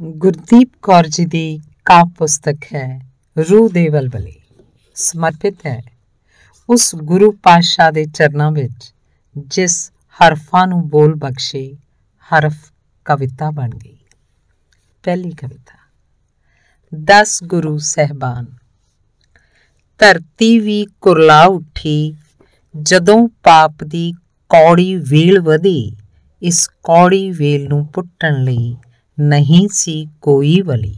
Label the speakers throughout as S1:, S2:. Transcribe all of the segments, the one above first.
S1: ਗੁਰਦੀਪ ਕੌਰ ਜੀ ਦੀ ਕਾਵ ਪੁਸਤਕ ਹੈ ਰੂਹ ਦੇ ਵਲਵਲੇ ਸਮਰਪਿਤ ਹੈ ਉਸ ਗੁਰੂ ਪਾਤਸ਼ਾਹ ਦੇ ਚਰਨਾਂ ਵਿੱਚ ਜਿਸ ਹਰਫਾਂ ਨੂੰ ਬੋਲ ਬਖਸ਼ੇ ਹਰਫ ਕਵਿਤਾ ਬਣ ਗਈ ਪਹਿਲੀ ਕਵਿਤਾ 10 ਗੁਰੂ ਸਹਿਬਾਨ ਧਰਤੀ ਵੀ ਕੁਰਲਾ ਉੱਠੀ ਜਦੋਂ ਪਾਪ ਦੀ ਕੌੜੀ ਵੇਲ ਵਧੀ ਇਸ ਕੌੜੀ ਵੇਲ ਨੂੰ ਪੁੱਟਣ ਲਈ ਨਹੀਂ ਸੀ ਕੋਈ ਵਲੀ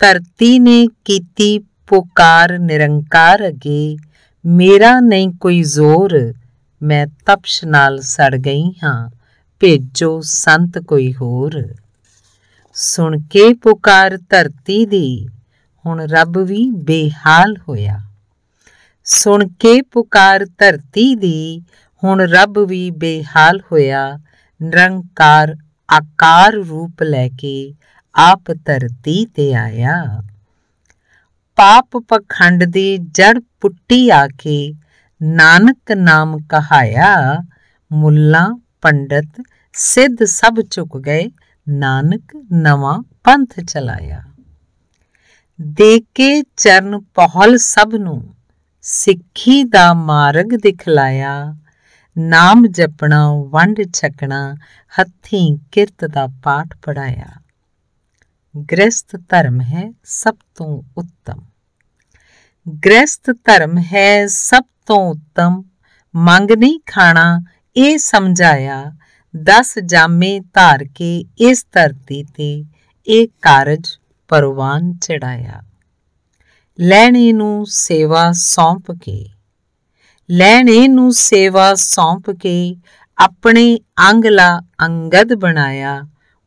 S1: ਧਰਤੀ ਨੇ ਕੀਤੀ ਪੁਕਾਰ ਨਿਰੰਕਾਰ ਅਗੇ ਮੇਰਾ ਨਹੀਂ ਕੋਈ ਜ਼ੋਰ ਮੈਂ ਤਪਸ਼ ਨਾਲ ਸੜ ਗਈ ਹਾਂ ਭੇਜੋ ਸੰਤ ਕੋਈ ਹੋਰ ਸੁਣ ਕੇ ਪੁਕਾਰ ਧਰਤੀ ਦੀ ਹੁਣ ਰੱਬ ਵੀ ਬੇਹਾਲ ਹੋਇਆ ਸੁਣ ਕੇ ਪੁਕਾਰ ਧਰਤੀ ਦੀ ਹੁਣ ਰੱਬ ਵੀ ਬੇਹਾਲ ਹੋਇਆ ਨਿਰੰਕਾਰ ਆਕਾਰ ਰੂਪ ਲੈ ਕੇ ਆਪ ਧਰਤੀ ਤੇ ਆਇਆ ਪਾਪ ਪਖੰਡ ਦੀ ਜੜ ਪੁੱਟੀ ਆ ਕੇ ਨਾਨਕ ਨਾਮ ਕਹਾਇਆ ਮੁੱਲਾ ਪੰਡਤ ਸਿੱਧ ਸਭ ਝੁਕ ਗਏ ਨਾਨਕ ਨਵਾਂ ਪੰਥ ਚਲਾਇਆ ਦੇਖ ਕੇ ਚਰਨ ਪਹਲ ਸਭ ਨੂੰ ਸਿੱਖੀ ਦਾ ਮਾਰਗ ਦਿਖਲਾਇਆ ਨਾਮ ਜਪਣਾ ਵੰਡ ਛਕਣਾ ਹੱਥੀ ਕਿਰਤ ਦਾ ਪਾਠ ਪੜਾਇਆ ਗ੍ਰਸਥ ਧਰਮ ਹੈ ਸਭ ਤੋਂ ਉੱਤਮ ਗ੍ਰਸਥ ਧਰਮ ਹੈ ਸਭ ਤੋਂ ਉੱਤਮ ਮੰਗ ਨਹੀਂ ਖਾਣਾ ਇਹ ਸਮਝਾਇਆ 10 ਜਾਮੇ ਧਾਰ ਕੇ ਇਸ ਧਰਤੀ ਤੇ ਇਹ ਕਾਰਜ ਪਰਵਾਨ ਚੜਾਇਆ ਲੈਣੇ ਨੂੰ ਸੇਵਾ ਸੌਂਪ ਕੇ ਲੈਣੇ ਨੂੰ ਸੇਵਾ ਸੌਂਪ ਕੇ ਆਪਣੇ ਅੰਗਲਾ ਅੰਗਦ ਬਣਾਇਆ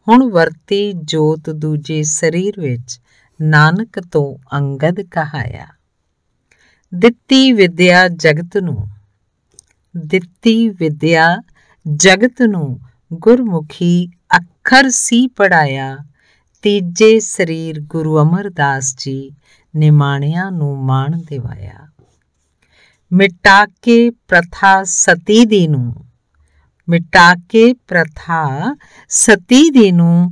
S1: ਹੁਣ ਵਰਤੀ ਜੋਤ ਦੂਜੇ ਸਰੀਰ ਵਿੱਚ ਨਾਨਕ ਤੋਂ ਅੰਗਦ ਕਹਾਇਆ ਦਿੱਤੀ ਵਿਦਿਆ ਜਗਤ ਨੂੰ ਦਿੱਤੀ ਵਿਦਿਆ ਜਗਤ ਨੂੰ ਗੁਰਮੁਖੀ ਅੱਖਰ ਸੀ ਪੜਾਇਆ ਤੀਜੇ ਸਰੀਰ ਗੁਰੂ ਅਮਰਦਾਸ ਜੀ ਨਿਮਾਣਿਆਂ ਨੂੰ ਮਾਣ ਦਿਵਾਇਆ ਮਿਟਾ ਕੇ ਪ੍ਰਥਾ ਸਤੀ ਦੀ ਨੂੰ ਮਿਟਾ ਕੇ ਪ੍ਰਥਾ ਸਤੀ ਦੀ ਨੂੰ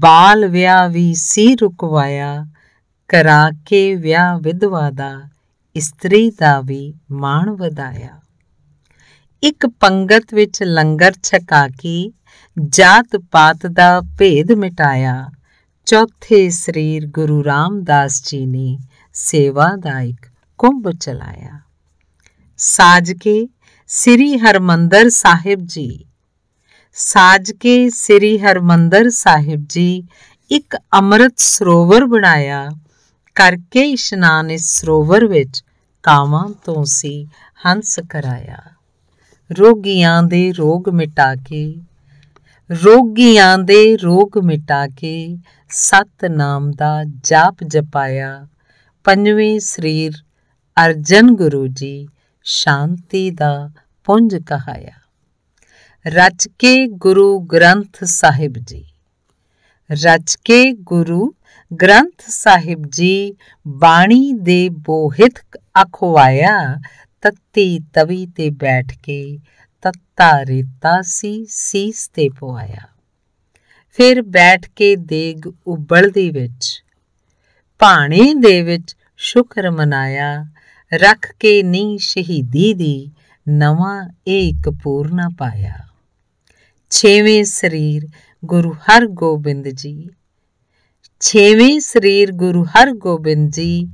S1: ਬਾਲ ਵਿਆਹ ਵੀ ਸੀ ਰੁਕਵਾਇਆ ਕਰਾ ਕੇ ਵਿਆਹ ਵਿਧਵਾ ਦਾ ਇਸਤਰੀ ਦਾ ਵੀ ਮਾਣ ਵਧਾਇਆ ਇੱਕ ਪੰਗਤ ਵਿੱਚ ਲੰਗਰ ਛਕਾ ਕੇ ਜਾਤ ਪਾਤ ਦਾ ਭੇਦ ਮਿਟਾਇਆ ਚੌਥੇ ਸਰੀਰ ਗੁਰੂ ਰਾਮਦਾਸ ਜੀ ਨੇ ਸੇਵਾ ਦਾ ਇੱਕ ਕੁੰਭ ਚਲਾਇਆ ਸਾਜ ਕੇ ਸ੍ਰੀ ਹਰਮੰਦਰ ਸਾਹਿਬ ਜੀ ਸਾਜ ਕੇ ਸ੍ਰੀ ਹਰਮੰਦਰ ਸਾਹਿਬ ਜੀ ਇੱਕ ਅੰਮ੍ਰਿਤ ਸਰੋਵਰ ਬਣਾਇਆ ਕਰਕੇ ਇਸ਼ਨਾਨ ਇਸ ਸਰੋਵਰ ਵਿੱਚ ਕਾਵਾਂ ਤੋਂ ਸੀ ਹੰਸ ਕਰਾਇਆ ਰੋਗੀਆਂ ਦੇ ਰੋਗ ਮਿਟਾ ਕੇ ਰੋਗੀਆਂ ਦੇ ਰੋਗ ਮਿਟਾ ਕੇ ਸਤ ਨਾਮ ਦਾ ਜਾਪ ਜਪਾਇਆ ਪੰਜਵੇਂ ਸਰੀਰ ਅਰਜਨ ਗੁਰੂ ਜੀ ਸ਼ਾਂਤੀ ਦਾ ਪੁੰਜ ਕਹਾਇਆ ਰਚ ਕੇ ਗੁਰੂ ਗ੍ਰੰਥ ਸਾਹਿਬ ਜੀ ਰਚ ਕੇ ਗੁਰੂ ਗ੍ਰੰਥ ਸਾਹਿਬ ਜੀ ਬਾਣੀ ਦੇ ਬੋਹਿਤ ਅਖਵਾਇਆ ਤੱਤੀ ਤਵੀ ਤੇ ਬੈਠ ਕੇ ਤੱਤਾ ਰੀਤਾ ਸੀ ਸੀਸ ਤੇ ਪੋਆਇਆ ਫਿਰ ਬੈਠ ਕੇ ਦੇਗ ਉਬਲਦੀ ਵਿੱਚ ਪਾਣੀ ਦੇ ਵਿੱਚ ਸ਼ੁਕਰ ਮਨਾਇਆ ਰੱਖ ਕੇ ਨੀ ਸ਼ਹੀਦੀ ਦੀ ਨਵਾਂ ਇਹ ਇੱਕ ਪੂਰਨਾ ਪਾਇਆ ਛੇਵੇਂ ਸਰੀਰ ਗੁਰੂ ਹਰਗੋਬਿੰਦ ਜੀ ਛੇਵੇਂ ਸਰੀਰ ਗੁਰੂ ਹਰਗੋਬਿੰਦ ਜੀ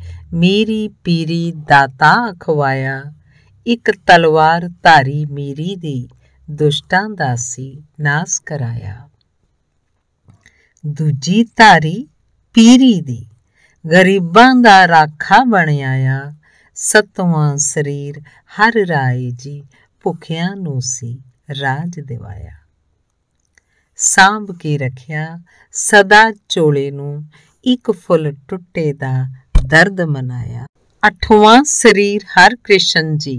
S1: ਮੀਰੀ ਪੀਰੀ ਦਾਤਾ ਖਵਾਇਆ ਇੱਕ ਤਲਵਾਰ ਧਾਰੀ ਮੀਰੀ ਦੀ ਦੁਸ਼ਟਾਂ ਦਾ ਸੀ ਨਾਸ ਕਰਾਇਆ ਦੂਜੀ ਧਾਰੀ ਪੀਰੀ ਦੀ ਗਰੀਬਾਂ ਦਾ ਰਾਖਾ ਬਣਿਆ ਆ ਸਤਵਾਂ ਸਰੀਰ ਹਰ ਰਾਏ ਜੀ ਭੁਖਿਆਂ ਨੂੰ ਸੀ ਰਾਜ ਦਿਵਾਇਆ ਸਾਂਭ ਕੇ ਰੱਖਿਆ ਸਦਾ ਚੋਲੇ ਨੂੰ ਇੱਕ ਫੁੱਲ ਟੁੱਟੇ ਦਾ ਦਰਦ ਮਨਾਇਆ ਅਠਵਾਂ ਸਰੀਰ ਹਰ ਕ੍ਰਿਸ਼ਨ ਜੀ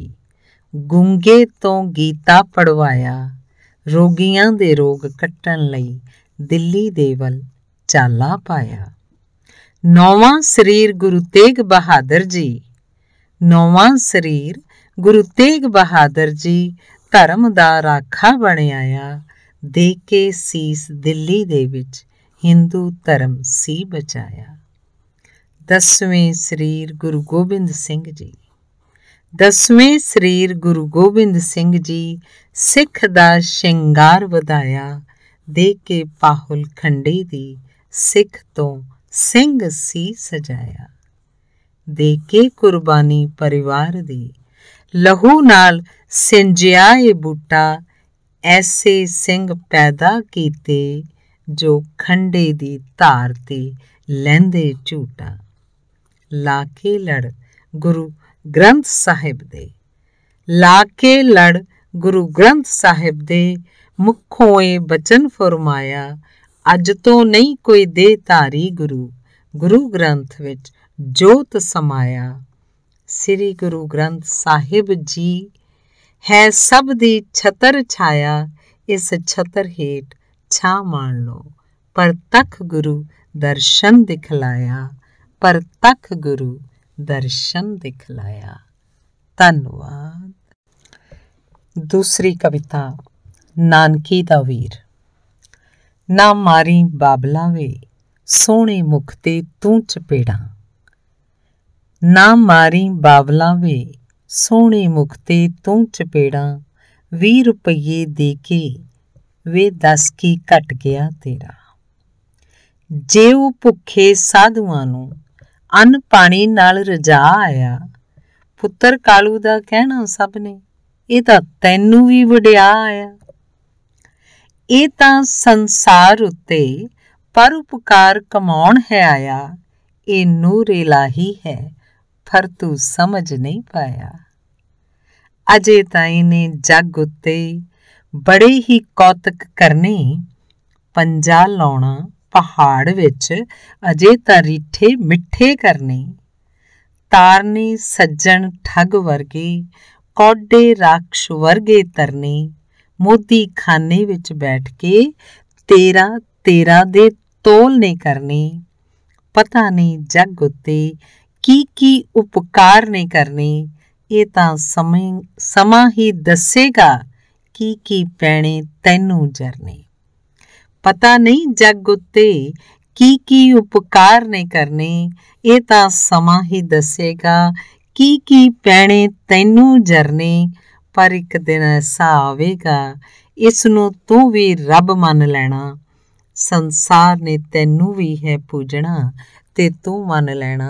S1: ਗੁੰਗੇ ਤੋਂ ਗੀਤਾ ਪੜਵਾਇਆ ਰੋਗੀਆਂ ਦੇ ਰੋਗ ਕੱਟਣ ਲਈ ਦਿੱਲੀ ਦੇ ਵੱਲ ਚਾਲਾ ਪਾਇਆ ਨੌਵਾਂ ਸਰੀਰ ਗੁਰੂ ਤੇਗ ਬਹਾਦਰ ਜੀ ਨੌਵਾਂ ਸਰੀਰ ਗੁਰੂ ਤੇਗ ਬਹਾਦਰ ਜੀ ਧਰਮ ਦਾ ਰਾਖਾ ਬਣ ਆਇਆ ਦੇ ਕੇ ਸੀਸ ਦਿੱਲੀ ਦੇ ਵਿੱਚ Hindu ਧਰਮ ਸੀ ਬਚਾਇਆ ਦਸਵੇਂ ਸਰੀਰ ਗੁਰੂ ਗੋਬਿੰਦ ਸਿੰਘ ਜੀ ਦਸਵੇਂ ਸਰੀਰ ਗੁਰੂ ਗੋਬਿੰਦ ਸਿੰਘ ਜੀ ਸਿੱਖ ਦਾ ਸ਼ਿੰਗਾਰ ਵਧਾਇਆ ਦੇ ਕੇ ਪਾਹੁਲ ਖੰਡੇ ਦੀ ਸਿੱਖ ਤੋਂ ਸਿੰਘ ਸੀ ਸਜਾਇਆ ਦੇ ਕੇ ਕੁਰਬਾਨੀ ਪਰਿਵਾਰ ਦੀ ਲਹੂ ਨਾਲ ਸਿੰਜਿਆ ਇਹ ਬੂਟਾ ਐਸੇ ਸਿੰਘ ਪੈਦਾ ਕੀਤੇ ਜੋ ਖੰਡੇ ਦੀ ਧਾਰ ਤੇ ਲੈਂਦੇ ਝੂਟਾ ਲਾ ਕੇ ਲੜ ਗੁਰੂ ਗ੍ਰੰਥ ਸਾਹਿਬ ਦੇ ਲਾ ਕੇ ਲੜ ਗੁਰੂ ਗ੍ਰੰਥ ਸਾਹਿਬ ਦੇ ਮੁਖੋਂ ਇਹ ਬਚਨ ਫਰਮਾਇਆ ਅੱਜ ਤੋਂ ਨਹੀਂ ਕੋਈ ਦੇਹ ਧਾਰੀ ਗੁਰੂ ਗੁਰੂ ਗ੍ਰੰਥ ਵਿੱਚ ਜੋਤ ਸਮਾਇਆ ਸ੍ਰੀ ਗੁਰੂ ਗ੍ਰੰਥ ਸਾਹਿਬ ਜੀ ਹੈ ਸਭ ਦੀ ਛਤਰ ਛਾਇਆ ਇਸ ਛਤਰ ਹੇਠ ਛਾ ਮਾਣ ਲੋ ਪਰ ਤਖ ਗੁਰੂ ਦਰਸ਼ਨ ਦਿਖਲਾਇਆ ਪਰ ਤਖ ਗੁਰੂ ਦਰਸ਼ਨ ਦਿਖਲਾਇਆ ਧੰਨਵਾਦ ਦੂਸਰੀ ਕਵਿਤਾ ਨਾਨਕੀ ਦਾ ਵੀਰ ਨਾ ਮਾਰੀ ਬਾਬਲਾ ਵੇ ਸੋਹਣੇ ਮੁਖ ਤੇ ਤੂੰ ਚਪੇੜਾ ਨਾ ਮਾਰੀ ਬਾਵਲਾ ਵੇ ਸੋਹਣੇ ਮੁਖ ਤੂੰ ਚਪੇੜਾਂ 20 ਰੁਪਏ ਦੇ ਕੇ ਵੇ 10 ਕੀ ਘਟ ਗਿਆ ਤੇਰਾ ਜੇ ਉਹ ਭੁੱਖੇ ਸਾਧੂਆਂ ਨੂੰ ਅੰਨ ਪਾਣੀ ਨਾਲ ਰਜਾ ਆਇਆ ਪੁੱਤਰ ਕਾਲੂ ਦਾ ਕਹਿਣਾ ਸਭ ਨੇ ਇਹ ਤਾਂ ਤੈਨੂੰ ਵੀ ਵਡਿਆ ਆਇਆ ਇਹ ਤਾਂ ਸੰਸਾਰ ਉੱਤੇ ਪਰਉਪਕਾਰ ਕਮਾਉਣ ਹੈ ਆਇਆ ਇਹ ਨੂਰ ਇਲਾਹੀ ਹੈ ਪਰ ਤੂੰ ਸਮਝ ਨਹੀਂ ਪਾਇਆ ਅਜੇ ਤਾਂ ਇਹਨੇ ਜੱਗ ਉੱਤੇ ਬੜੇ ਹੀ ਕੌਤਕ ਕਰਨੇ ਪੰਜਾ ਲਾਉਣਾ ਪਹਾੜ ਵਿੱਚ ਅਜੇ ਤਾਂ ਰੀਠੇ ਮਿੱਠੇ ਕਰਨੇ ਤਾਰਨੀ ਸੱਜਣ ਠੱਗ ਵਰਗੇ ਕੋਡੇ ਰਾਖਸ਼ ਵਰਗੇ ਤਰਨੇ ਮੋਦੀ ਖਾਨੇ ਵਿੱਚ ਬੈਠ ਕੇ ਤੇਰਾ ਤੇਰਾ ਦੇ ਤੋਲ ਨਹੀਂ ਕਰਨੇ ਪਤਾ ਨਹੀਂ ਜੱਗ ਉੱਤੇ ਕੀ ਕੀ ਉਪਕਾਰ ਨੇ ਕਰਨੇ ਇਹ ਤਾਂ ਸਮੇਂ ਸਮਾਂ ਹੀ ਦੱਸੇਗਾ ਕੀ ਕੀ ਪੈਣੇ ਤੈਨੂੰ ਜਰਨੇ ਪਤਾ ਨਹੀਂ ਜੱਗ ਉੱਤੇ ਕੀ ਕੀ ਉਪਕਾਰ ਨੇ ਕਰਨੇ ਇਹ ਤਾਂ ਸਮਾਂ ਹੀ ਦੱਸੇਗਾ ਕੀ ਕੀ ਪੈਣੇ ਤੈਨੂੰ ਜਰਨੇ ਪਰ ਇੱਕ ਦਿਨ ਐਸਾ ਆਵੇਗਾ ਇਸ ਨੂੰ ਤੂੰ ਵੀ ਰੱਬ ਮੰਨ ਲੈਣਾ ਸੰਸਾਰ ਨੇ ਤੈਨੂੰ ਵੀ ਹੈ ਪੂਜਣਾ ਤੇ ਤੂੰ ਮੰਨ ਲੈਣਾ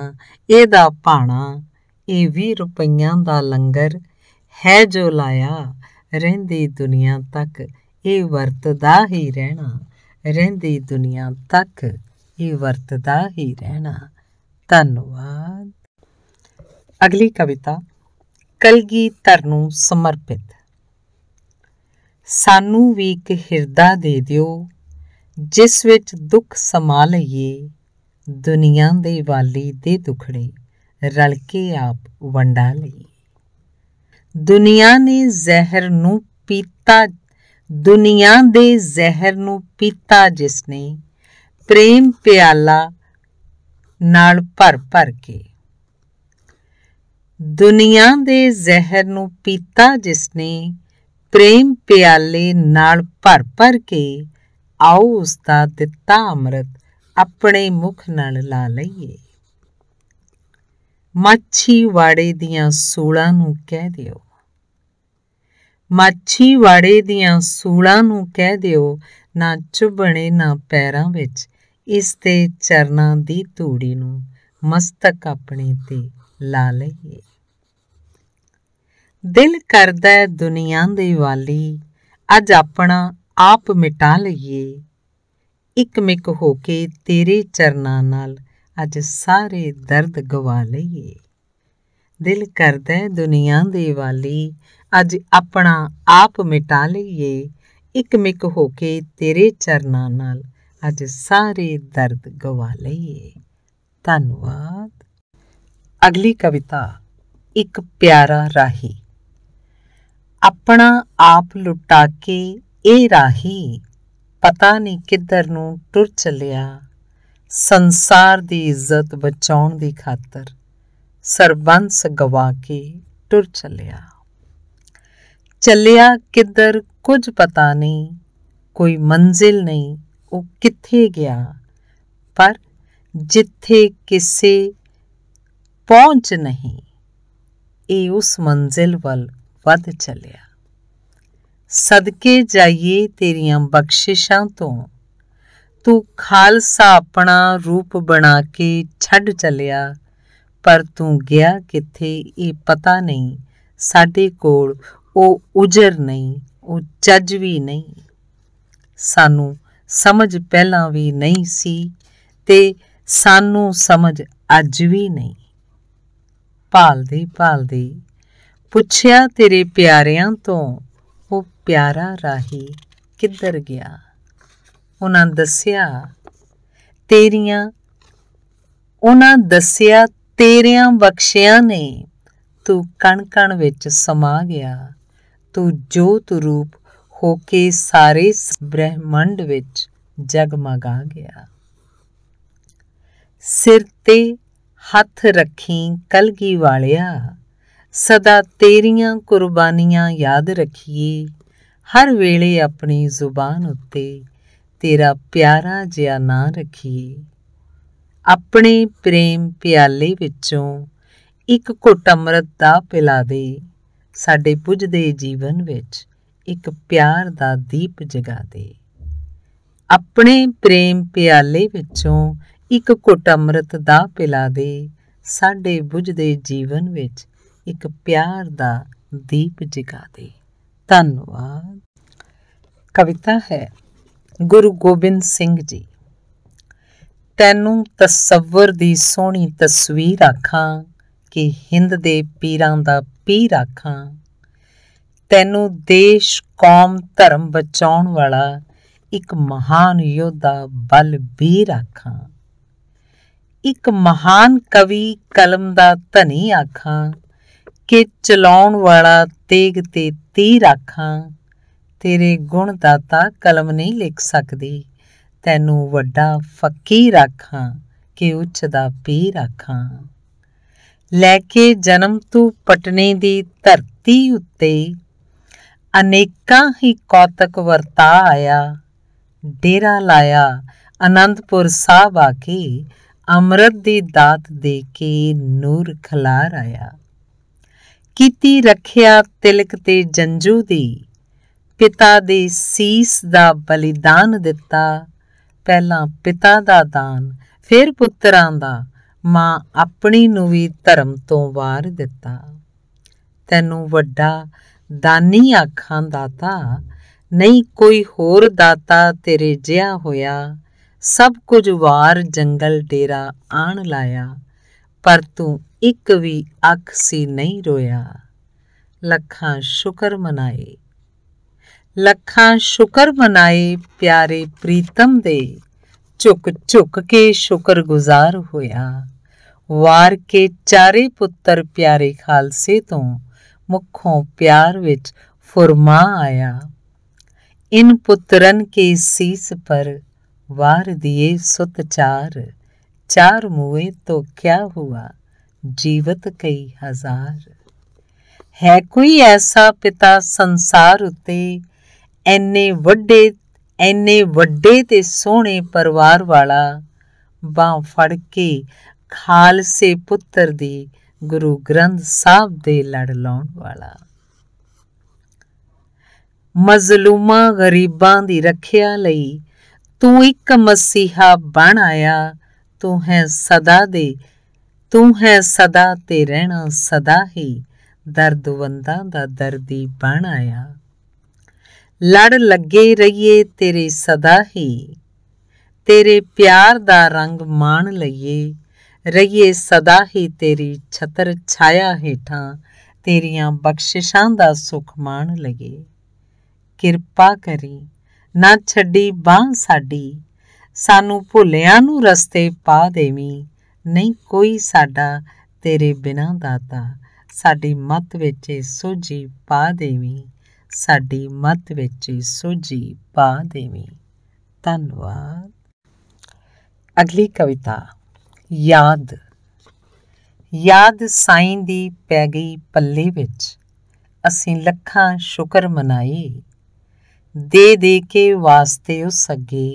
S1: ਇਹਦਾ ਭਾਣਾ ਇਹ 20 ਰੁਪਈਆਂ ਦਾ ਲੰਗਰ ਹੈ ਜੋ ਲਾਇਆ ਰਹਿੰਦੀ ਦੁਨੀਆ ਤੱਕ ਇਹ ਵਰਤਦਾ ਹੀ ਰਹਿਣਾ ਰਹਿੰਦੀ ਦੁਨੀਆ ਤੱਕ ਇਹ ਵਰਤਦਾ ਹੀ ਰਹਿਣਾ ਧੰਨਵਾਦ ਅਗਲੀ ਕਵਿਤਾ ਕਲਗੀ ਧਰ ਨੂੰ ਸਮਰਪਿਤ ਸਾਨੂੰ ਵੀ ਇੱਕ ਹਿਰਦਾ ਦੇ ਦਿਓ ਜਿਸ ਵਿੱਚ ਦੁੱਖ ਸਮਾ ਲਈਏ ਦੁਨੀਆ ਦੇ ਵਾਲੀ ਦੇ ਦੁਖੜੇ ਰਲ ਕੇ ਆਪ ਵੰਡਾ ਲਈ ਦੁਨੀਆ ਨੇ ਜ਼ਹਿਰ ਨੂੰ ਪੀਤਾ ਦੁਨੀਆ ਦੇ ਜ਼ਹਿਰ ਨੂੰ ਪੀਤਾ ਜਿਸ ਨੇ ਪ੍ਰੇਮ ਪਿਆਲਾ ਨਾਲ ਭਰ ਭਰ ਕੇ ਦੁਨੀਆ ਦੇ ਜ਼ਹਿਰ ਨੂੰ ਪੀਤਾ ਜਿਸ ਨੇ ਪ੍ਰੇਮ ਪਿਆਲੇ ਨਾਲ ਭਰ ਭਰ ਕੇ ਆਉ ਉਸ ਦਾ ਦਿੱਤਾ ਅੰਮ੍ਰਿਤ ਆਪਣੇ ਮੁਖ ਨਾਲ ਲਾ ਲਈਏ ਮੱਛੀ ਵਾੜੇ ਦੀਆਂ ਸੂਲਾਂ ਨੂੰ ਕਹਿ ਦਿਓ ਮੱਛੀ ਵਾੜੇ ਦੀਆਂ ਸੂਲਾਂ ਨੂੰ ਕਹਿ ਦਿਓ ਨਾ ਚੁਬਣੇ ਨਾ ਪੈਰਾਂ ਵਿੱਚ ਇਸ ਤੇ ਚਰਨਾਂ ਦੀ ਧੂੜੀ ਨੂੰ ਮਸਤਕ ਆਪਣੇ ਤੇ ਲਾ ਲਈਏ ਦਿਲ ਕਰਦਾ ਦੁਨੀਆਂ ਦੇ ਵਾਲੀ ਅੱਜ ਆਪਣਾ ਆਪ ਮਿਟਾ ਲਈਏ ਇਕਮਿਕ ਹੋ ਕੇ ਤੇਰੇ ਚਰਨਾਂ ਨਾਲ ਅੱਜ ਸਾਰੇ ਦਰਦ ਗਵਾ ਲਈਏ ਦਿਲ ਕਰਦਾ ਦੁਨੀਆ ਦੇ ਵਾਲੀ ਅੱਜ ਆਪਣਾ ਆਪ ਮਿਟਾ ਲਈਏ ਇਕਮਿਕ ਹੋ ਕੇ ਤੇਰੇ ਚਰਨਾਂ ਨਾਲ ਅੱਜ ਸਾਰੇ ਦਰਦ ਗਵਾ ਲਈਏ ਧੰਨਵਾਦ ਅਗਲੀ ਕਵਿਤਾ ਇੱਕ ਪਿਆਰਾ ਰਾਹੀ ਆਪਣਾ ਆਪ ਲੁਟਾ ਕੇ ਇਹ ਰਾਹੀ ਪਤਾ ਨਹੀਂ ਕਿੱਧਰ ਨੂੰ ਟੁਰ ਚੱਲਿਆ ਸੰਸਾਰ ਦੀ ਇੱਜ਼ਤ ਬਚਾਉਣ ਦੀ ਖਾਤਰ ਸਰਬੰਸ ਗਵਾ ਕੇ ਟੁਰ ਚੱਲਿਆ ਚੱਲਿਆ ਕਿੱਧਰ ਕੁਝ ਪਤਾ ਨਹੀਂ ਕੋਈ ਮੰਜ਼ਿਲ ਨਹੀਂ ਉਹ ਕਿੱਥੇ ਗਿਆ ਪਰ ਜਿੱਥੇ ਕਿਸੇ ਪਹੁੰਚ ਨਹੀਂ ਇਹ ਉਸ ਮੰਜ਼ਿਲ ਵੱਲ ਵੱਧ ਚੱਲਿਆ ਸਦਕੇ ਜਾਈਏ ਤੇਰੀਆਂ ਬਖਸ਼ਿਸ਼ਾਂ ਤੋਂ ਤੂੰ ਖਾਲਸਾ ਆਪਣਾ ਰੂਪ ਬਣਾ ਕੇ ਛੱਡ ਚੱਲਿਆ ਪਰ ਤੂੰ ਗਿਆ ਕਿੱਥੇ ਇਹ ਪਤਾ ਨਹੀਂ ਸਾਡੇ ਕੋਲ ਉਹ ਉਜਰ ਨਹੀਂ ਉਹ ਚੱਜ ਵੀ ਨਹੀਂ ਸਾਨੂੰ ਸਮਝ ਪਹਿਲਾਂ ਵੀ ਨਹੀਂ ਸੀ ਤੇ ਸਾਨੂੰ ਸਮਝ ਅੱਜ ਵੀ ਨਹੀਂ ਭਾਲਦੇ ਭਾਲਦੇ ਪੁੱਛਿਆ ਤੇਰੇ ਪਿਆਰਿਆਂ ਤੋਂ ਪਿਆਰਾ ਰਾਹੀ ਕਿੱਧਰ ਗਿਆ ਉਹਨਾਂ ਦੱਸਿਆ ਤੇਰੀਆਂ ਉਹਨਾਂ ਦੱਸਿਆ ਤੇਰਿਆਂ ਬਖਸ਼ਿਆਂ ਨੇ ਤੂੰ ਕਣ ਕਣ ਵਿੱਚ ਸਮਾ ਗਿਆ ਤੂੰ ਜੋਤ ਰੂਪ ਹੋ ਕੇ ਸਾਰੇ ਬ੍ਰਹਿਮੰਡ ਵਿੱਚ ਜਗਮਗਾ ਗਿਆ ਸਿਰ ਤੇ ਹੱਥ ਰੱਖੀ ਕਲਗੀ ਵਾਲਿਆ ਸਦਾ ਤੇਰੀਆਂ ਕੁਰਬਾਨੀਆਂ ਯਾਦ ਰੱਖੀਏ ਹਰ ਵੇਲੇ ਆਪਣੀ ਜ਼ੁਬਾਨ ਉੱਤੇ ਤੇਰਾ ਪਿਆਰਾ ਜਿਹਾ ਨਾਂ ਰੱਖੀਏ ਆਪਣੇ ਪ੍ਰੇਮ ਪਿਆਲੇ ਵਿੱਚੋਂ ਇੱਕ ਘੁੱਟ ਅੰਮ੍ਰਿਤ ਦਾ ਪਿਲਾ ਦੇ ਸਾਡੇ ਪੁੱਜਦੇ ਜੀਵਨ ਵਿੱਚ ਇੱਕ ਪਿਆਰ ਦਾ ਦੀਪ ਜਗਾ ਦੇ ਆਪਣੇ ਪ੍ਰੇਮ ਪਿਆਲੇ ਵਿੱਚੋਂ ਇੱਕ ਘੁੱਟ ਅੰਮ੍ਰਿਤ ਦਾ ਪਿਲਾ ਦੇ ਸਾਡੇ ਬੁਝਦੇ ਜੀਵਨ ਵਿੱਚ ਇੱਕ ਪਿਆਰ ਦਾ ਦੀਪ ਜਗਾ ਦੇ ਧੰਨਵਾਦ ਕਵਿਤਾ ਹੈ ਗੁਰੂ ਗੋਬਿੰਦ ਸਿੰਘ ਜੀ ਤੈਨੂੰ ਤਸੱਵਰ ਦੀ ਸੋਹਣੀ ਤਸਵੀਰ ਆਖਾਂ ਕਿ ਹਿੰਦ ਦੇ ਪੀਰਾਂ ਦਾ ਪੀਰ ਆਖਾਂ ਤੈਨੂੰ ਦੇਸ਼ ਕੌਮ ਧਰਮ ਬਚਾਉਣ ਵਾਲਾ ਇੱਕ ਮਹਾਨ ਯੋਧਾ ਬਲਬੀਰ ਆਖਾਂ ਇੱਕ ਮਹਾਨ ਕਵੀ ਕਲਮ ਦਾ ਧਨੀ ਆਖਾਂ ਕਿ ਚਲਾਉਣ ਵਾਲਾ ਤੇਗ ਤੇ ਤੀ ਰੱਖਾਂ ਤੇਰੇ ਗੁਣ ਦਾਤਾ ਕਲਮ ਨਹੀਂ ਲਿਖ ਸਕਦੀ ਤੈਨੂੰ ਵੱਡਾ ਫਕੀਰ ਰੱਖਾਂ ਕਿ ਉੱਚ ਦਾ ਪੀਰ ਰੱਖਾਂ ਲੈ ਕੇ ਜਨਮ ਤੂੰ ਪਟਨੇ ਦੀ ਧਰਤੀ ਉੱਤੇ ਅਨੇਕਾਂ ਹੀ ਕੌਤਕ ਵਰਤਾ ਆਇਆ ਡੇਰਾ ਲਾਇਆ ਅਨੰਦਪੁਰ ਸਾਹਿਬ ਆ ਕੇ ਅੰਮ੍ਰਿਤ ਦੀ ਦਾਤ ਦੇ ਕੇ ਨੂਰ ਖਲਾਰ ਆਇਆ ਕੀਤੀ ਰੱਖਿਆ ਤਿਲਕ ਤੇ ਜੰਜੂ ਦੀ ਪਿਤਾ ਦੇ ਸੀਸ ਦਾ ਬਲੀਦਾਨ ਦਿੱਤਾ ਪਹਿਲਾਂ ਪਿਤਾ ਦਾ ਦਾਨ ਫਿਰ ਪੁੱਤਰਾਂ ਦਾ ਮਾਂ ਆਪਣੀ ਨੂੰ ਵੀ ਧਰਮ ਤੋਂ ਵਾਰ ਦਿੱਤਾ ਤੈਨੂੰ ਵੱਡਾ ਦਾਨੀ ਆਖਾਂ ਦਾਤਾ ਨਹੀਂ ਕੋਈ ਹੋਰ ਦਾਤਾ ਤੇਰੇ ਜਿਹਾ ਹੋਇਆ ਸਭ ਕੁਝ ਵਾਰ ਜੰਗਲ ਡੇਰਾ ਆਣ ਲਾਇਆ ਪਰ ਤੂੰ ਇੱਕ ਵੀ ਅੱਖ ਸੀ ਨਹੀਂ ਰੋਇਆ ਲੱਖਾਂ ਸ਼ੁਕਰ ਮਨਾਏ ਲੱਖਾਂ ਸ਼ੁਕਰ ਮਨਾਏ ਪਿਆਰੇ ਪ੍ਰੀਤਮ ਦੇ ਝੁਕ ਝੁਕ ਕੇ ਸ਼ੁਕਰਗੁਜ਼ਾਰ ਹੋਇਆ ਵਾਰ ਕੇ ਚਾਰੇ ਪੁੱਤਰ ਪਿਆਰੇ ਖਾਲਸੇ ਤੋਂ ਮੁੱਖੋਂ ਪਿਆਰ ਵਿੱਚ ਫੁਰਮਾ ਆਇਆ ਇਨ ਪੁੱਤਰਨ ਕੇ ਸੀਸ ਪਰ ਵਾਰ ਦਿਏ ਸੁਤ ਚਾਰ ਚਾਰ ਮੂਏ ਤੋ ਕਿਆ ਹੁਆ ਜੀਵਤ ਕਈ ਹਜ਼ਾਰ ਹੈ ਕੋਈ ਐਸਾ ਪਿਤਾ ਸੰਸਾਰ ਉਤੇ ਐਨੇ ਵੱਡੇ ਐਨੇ ਵੱਡੇ ਤੇ ਸੋਹਣੇ ਪਰਿਵਾਰ ਵਾਲਾ ਬਾਹ ਫੜ ਕੇ ਖਾਲਸੇ ਪੁੱਤਰ ਦੀ ਗੁਰੂ ਗ੍ਰੰਥ ਸਾਹਿਬ ਦੇ ਲੜ ਲਾਉਣ ਵਾਲਾ ਮਜ਼ਲੂਮਾਂ ਗਰੀਬਾਂ ਦੀ ਰੱਖਿਆ ਲਈ ਤੂੰ ਇੱਕ ਮਸੀਹਾ ਬਣ ਆਇਆ ਤੂੰ ਹੈ ਸਦਾ ਦੇ ਤੂੰ ਹੈ ਸਦਾ ਤੇ ਰਹਿਣਾ ਸਦਾ ਹੀ ਦਰਦਵੰਦਾ ਦਾ ਦਰਦੀ ਬਣ ਆਇਆ ਲੜ ਲੱਗੇ ਰਹੀਏ ਤੇਰੇ ਸਦਾ ਹੀ ਤੇਰੇ ਪਿਆਰ ਦਾ ਰੰਗ ਮਾਣ ਲਈਏ ਰਹੀਏ ਸਦਾ ਹੀ ਤੇਰੀ ਛਤਰ ਛਾਇਆ ਹੇਠਾਂ ਤੇਰੀਆਂ ਬਖਸ਼ਿਸ਼ਾਂ ਦਾ ਸੁਖ ਮਾਣ ਲਈਏ ਕਿਰਪਾ ਕਰੀ ਨਾ ਛੱਡੀ ਬਾਹ ਸਾਡੀ ਸਾਨੂੰ ਭੁੱਲਿਆਂ ਨੂੰ ਰਸਤੇ ਪਾ ਦੇਵੀ ਨਹੀਂ ਕੋਈ ਸਾਡਾ ਤੇਰੇ ਬਿਨਾ ਦਾਤਾ ਸਾਡੀ ਮਤ ਵਿੱਚ ਸੋਝੀ ਪਾ ਦੇਵੀ ਸਾਡੀ ਮਤ ਵਿੱਚ ਸੋਝੀ ਪਾ ਦੇਵੀ ਧੰਨਵਾਦ ਅਗਲੀ ਕਵਿਤਾ ਯਾਦ ਯਾਦ ਸਾਈਂ ਦੀ ਪੈ ਗਈ ਪੱਲੇ ਵਿੱਚ ਅਸੀਂ ਲੱਖਾਂ ਸ਼ੁਕਰ ਮਨਾਈ ਦੇ ਦੇ ਕੇ ਵਾਸਤੇ ਉਸ ਅੱਗੇ